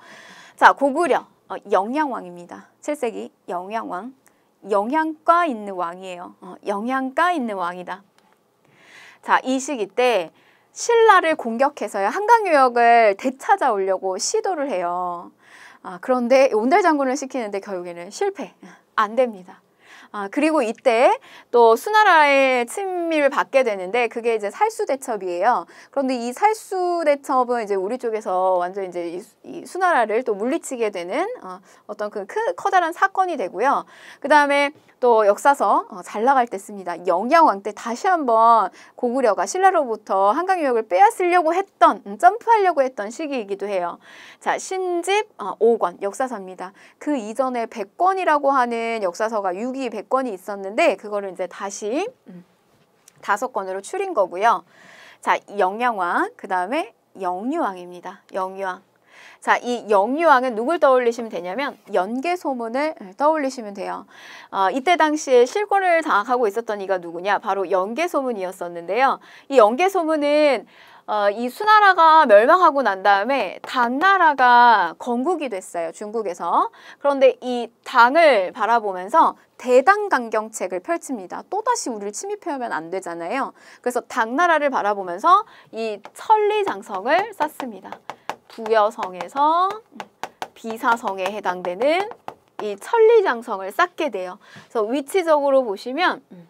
자, 고구려 어, 영양왕입니다. 7세기 영양왕. 영양과 있는 왕이에요. 어, 영양과 있는 왕이다. 자, 이 시기 때 신라를 공격해서요. 한강 유역을 되찾아오려고 시도를 해요. 아, 그런데 온달 장군을 시키는데 결국에는 실패. 안 됩니다. 아, 그리고 이때 또 수나라의 침입을 받게 되는데 그게 이제 살수대첩이에요. 그런데 이 살수대첩은 이제 우리 쪽에서 완전 이제 이, 이 수나라를 또 물리치게 되는 어, 어떤 그 크, 커다란 사건이 되고요. 그 다음에 또 역사서 어, 잘 나갈 때 씁니다. 영양왕 때 다시 한번 고구려가 신라로부터 한강 유역을 빼앗으려고 했던 음, 점프하려고 했던 시기이기도 해요. 자 신집 어, 오권 역사서입니다. 그 이전에 백권이라고 하는 역사서가 유기 백권이 있었는데 그거를 이제 다시 음, 다섯 권으로 줄인 거고요. 자 영양왕 그 다음에 영유왕입니다. 영유왕 자, 이 영유왕은 누굴 떠올리시면 되냐면 연개소문을 떠올리시면 돼요. 어, 이때 당시에 실권을 장악하고 있었던 이가 누구냐? 바로 연개소문이었었는데요. 이 연개소문은 어, 이 수나라가 멸망하고 난 다음에 당나라가 건국이 됐어요. 중국에서. 그런데 이 당을 바라보면서 대당 강경책을 펼칩니다. 또다시 우리를 침입해오면 안 되잖아요. 그래서 당나라를 바라보면서 이 천리장성을 쌓습니다. 부여성에서 비사성에 해당되는 이 천리장성을 쌓게 돼요. 그래서 위치적으로 보시면 음.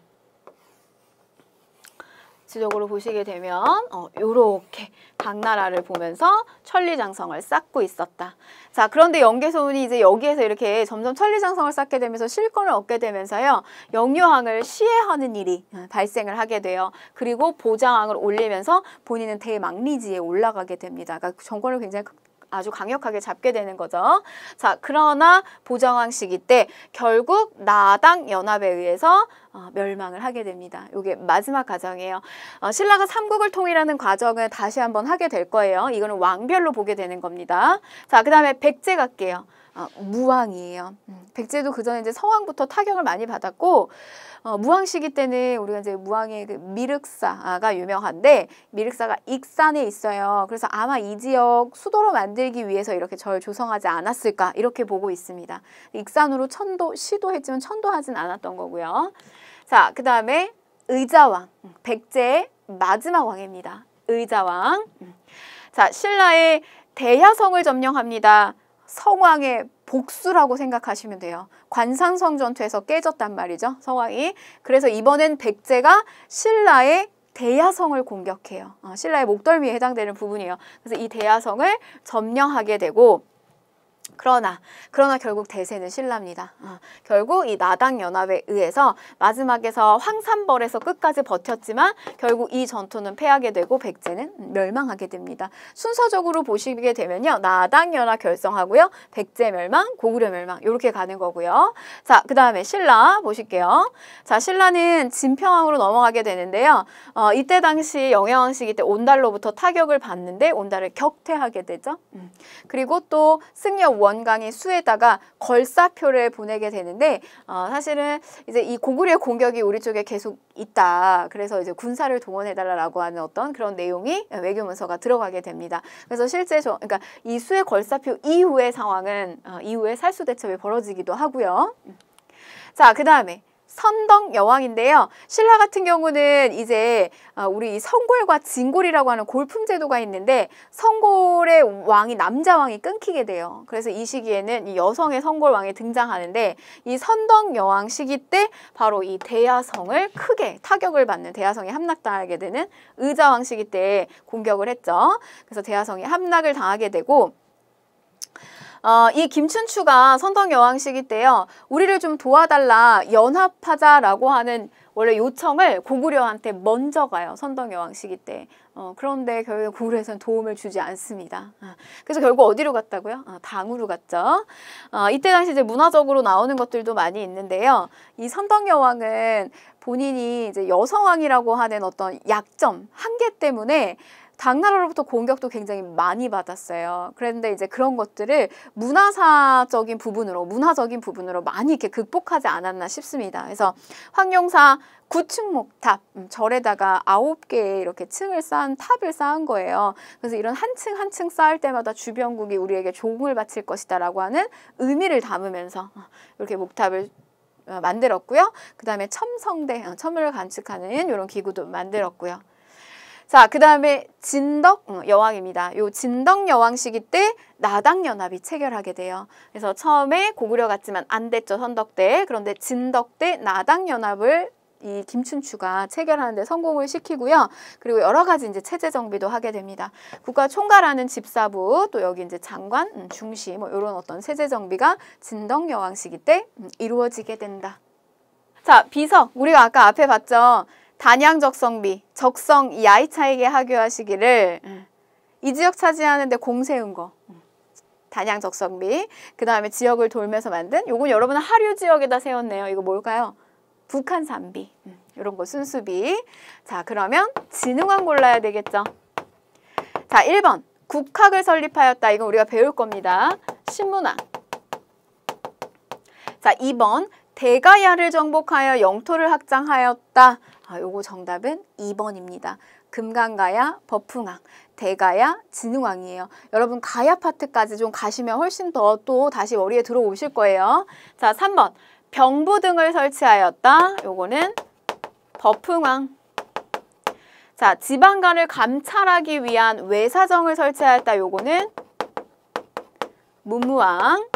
전체적으로 보시게 되면 어, 요렇게 당나라를 보면서 천리장성을 쌓고 있었다. 자, 그런데 영계소문이 이제 여기에서 이렇게 점점 천리장성을 쌓게 되면서 실권을 얻게 되면서요. 영유왕을 시해하는 일이 어, 발생을 하게 돼요. 그리고 보장왕을 올리면서 본인은 대망리지에 올라가게 됩니다. 그러니까 정권을 굉장히 아주 강력하게 잡게 되는 거죠. 자, 그러나 보정왕 시기 때 결국 나당 연합에 의해서 어, 멸망을 하게 됩니다. 이게 마지막 과정이에요. 어, 신라가 삼국을 통일하는 과정을 다시 한번 하게 될 거예요. 이거는 왕별로 보게 되는 겁니다. 자, 그 다음에 백제 갈게요. 어, 무왕이에요. 음, 백제도 그전에 이제 성왕부터 타격을 많이 받았고 어, 무왕시기 때는 우리가 이제 무왕의그 미륵사가 유명한데 미륵사가 익산에 있어요. 그래서 아마 이 지역 수도로 만들기 위해서 이렇게 절 조성하지 않았을까 이렇게 보고 있습니다. 익산으로 천도 시도했지만 천도하진 않았던 거고요. 자, 그 다음에 의자왕, 음, 백제의 마지막 왕입니다. 의자왕. 음. 자, 신라의 대야성을 점령합니다. 성왕의 복수라고 생각하시면 돼요. 관상성 전투에서 깨졌단 말이죠. 성왕이. 그래서 이번엔 백제가 신라의 대야성을 공격해요. 어, 신라의 목덜미에 해당되는 부분이에요. 그래서 이 대야성을 점령하게 되고 그러나 그러나 결국 대세는 신라입니다. 어, 결국 이 나당 연합에 의해서 마지막에서 황산벌에서 끝까지 버텼지만 결국 이 전투는 패하게 되고 백제는 멸망하게 됩니다. 순서적으로 보시게 되면요. 나당 연합 결성하고요. 백제 멸망, 고구려 멸망 이렇게 가는 거고요. 자, 그다음에 신라 보실게요. 자, 신라는 진평왕으로 넘어가게 되는데요. 어, 이때 당시 영양 시기 때 온달로부터 타격을 받는데 온달을 격퇴하게 되죠. 음. 그리고 또 승려 원강의 수에다가 걸사표를 보내게 되는데 어, 사실은 이제 이 고구려의 공격이 우리 쪽에 계속 있다. 그래서 이제 군사를 동원해달라라고 하는 어떤 그런 내용이 외교 문서가 들어가게 됩니다. 그래서 실제 저 그러니까 이 수의 걸사표 이후의 상황은 어, 이후에 살수 대첩이 벌어지기도 하고요. 자, 그 다음에 선덕 여왕인데요. 신라 같은 경우는 이제 어, 우리 성골과 진골이라고 하는 골품 제도가 있는데 성골의 왕이 남자 왕이 끊기게 돼요. 그래서 이 시기에는 이 여성의 성골 왕이 등장하는데 이 선덕 여왕 시기 때 바로 이 대야성을 크게 타격을 받는 대야성이 함락당하게 되는 의자왕 시기 때 공격을 했죠. 그래서 대야성이 함락을 당하게 되고 어, 이 김춘추가 선덕여왕 시기 때요. 우리를 좀 도와달라 연합하자라고 하는 원래 요청을 고구려한테 먼저 가요. 선덕여왕 시기 때. 어, 그런데 결국 고구려에서는 도움을 주지 않습니다. 아, 그래서 결국 어디로 갔다고요? 아, 당으로 갔죠. 어, 이때 당시 이제 문화적으로 나오는 것들도 많이 있는데요. 이 선덕여왕은 본인이 이제 여성왕이라고 하는 어떤 약점, 한계 때문에 당나라로부터 공격도 굉장히 많이 받았어요. 그런데 이제 그런 것들을 문화사적인 부분으로 문화적인 부분으로 많이 이렇게 극복하지 않았나 싶습니다. 그래서 황룡사 구층목탑 음, 절에다가 아홉 개의 이렇게 층을 쌓은 탑을 쌓은 거예요. 그래서 이런 한 층 한 층 쌓을 때마다 주변국이 우리에게 조공을 바칠 것이다라고 하는 의미를 담으면서 이렇게 목탑을 어, 만들었고요. 그 다음에 첨성대, 어, 첨을 관측하는 이런 기구도 만들었고요. 자, 그 다음에 진덕 어, 여왕입니다. 요 진덕 여왕 시기 때 나당 연합이 체결하게 돼요. 그래서 처음에 고구려 같지만 안 됐죠, 선덕 때. 그런데 진덕 때 나당 연합을 이 김춘추가 체결하는데 성공을 시키고요. 그리고 여러 가지 이제 체제 정비도 하게 됩니다. 국가 총괄하는 집사부 또 여기 이제 장관, 음, 중시 뭐 이런 어떤 체제 정비가 진덕 여왕 시기 때 음, 이루어지게 된다. 자 비석 우리가 아까 앞에 봤죠. 단양 적성비, 적성 이 아이 차에게 하교하시기를 이 지역 차지하는데 공세운 거 단양 적성비 그 다음에 지역을 돌면서 만든 요건 여러분은 하류 지역에다 세웠네요 이거 뭘까요? 북한 산비 음, 이런 거 순수비 자 그러면 진흥왕 골라야 되겠죠 자 1번 국학을 설립하였다 이건 우리가 배울 겁니다 신문왕 자 2번 대가야를 정복하여 영토를 확장하였다 아, 요거 정답은 2번입니다. 금강가야 버풍왕, 대가야 진흥왕이에요. 여러분 가야 파트까지 좀 가시면 훨씬 더 또 다시 머리에 들어오실 거예요. 자, 3번 병부 등을 설치하였다. 요거는 버풍왕. 자, 지방간을 감찰하기 위한 외사정을 설치하였다. 요거는 문무왕.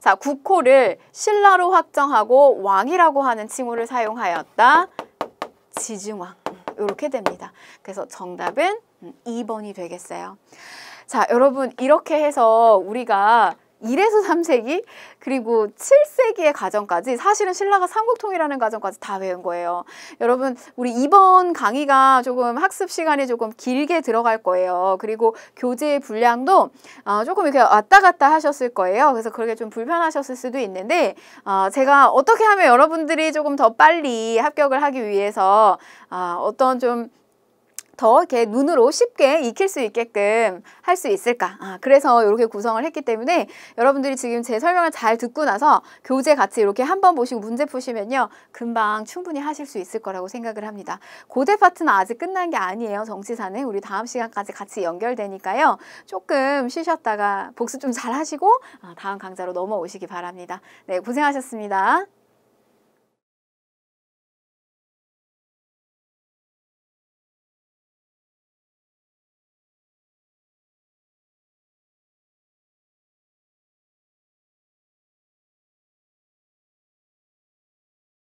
자, 국호를 신라로 확정하고 왕이라고 하는 칭호를 사용하였다. 지중왕 이렇게 음, 됩니다. 그래서 정답은 2번이 음, 되겠어요. 자, 여러분 이렇게 해서 우리가 1에서 3세기 그리고 7세기의 가정까지 사실은 신라가 삼국통이라는 가정까지 다외운 거예요. 여러분 우리 이번 강의가 조금 학습 시간이 조금 길게 들어갈 거예요. 그리고 교재의 분량도 어, 조금 이렇게 왔다 갔다 하셨을 거예요. 그래서 그렇게 좀 불편하셨을 수도 있는데 어, 제가 어떻게 하면 여러분들이 조금 더 빨리 합격을 하기 위해서 어, 어떤 좀더 이렇게 눈으로 쉽게 익힐 수 있게끔 할 수 있을까? 아, 그래서 이렇게 구성을 했기 때문에 여러분들이 지금 제 설명을 잘 듣고 나서 교재 같이 이렇게 한번 보시고 문제 푸시면요. 금방 충분히 하실 수 있을 거라고 생각을 합니다. 고대 파트는 아직 끝난 게 아니에요. 정치사는 우리 다음 시간까지 같이 연결되니까요. 조금 쉬셨다가 복습 좀 잘 하시고 아, 다음 강좌로 넘어오시기 바랍니다. 네, 고생하셨습니다.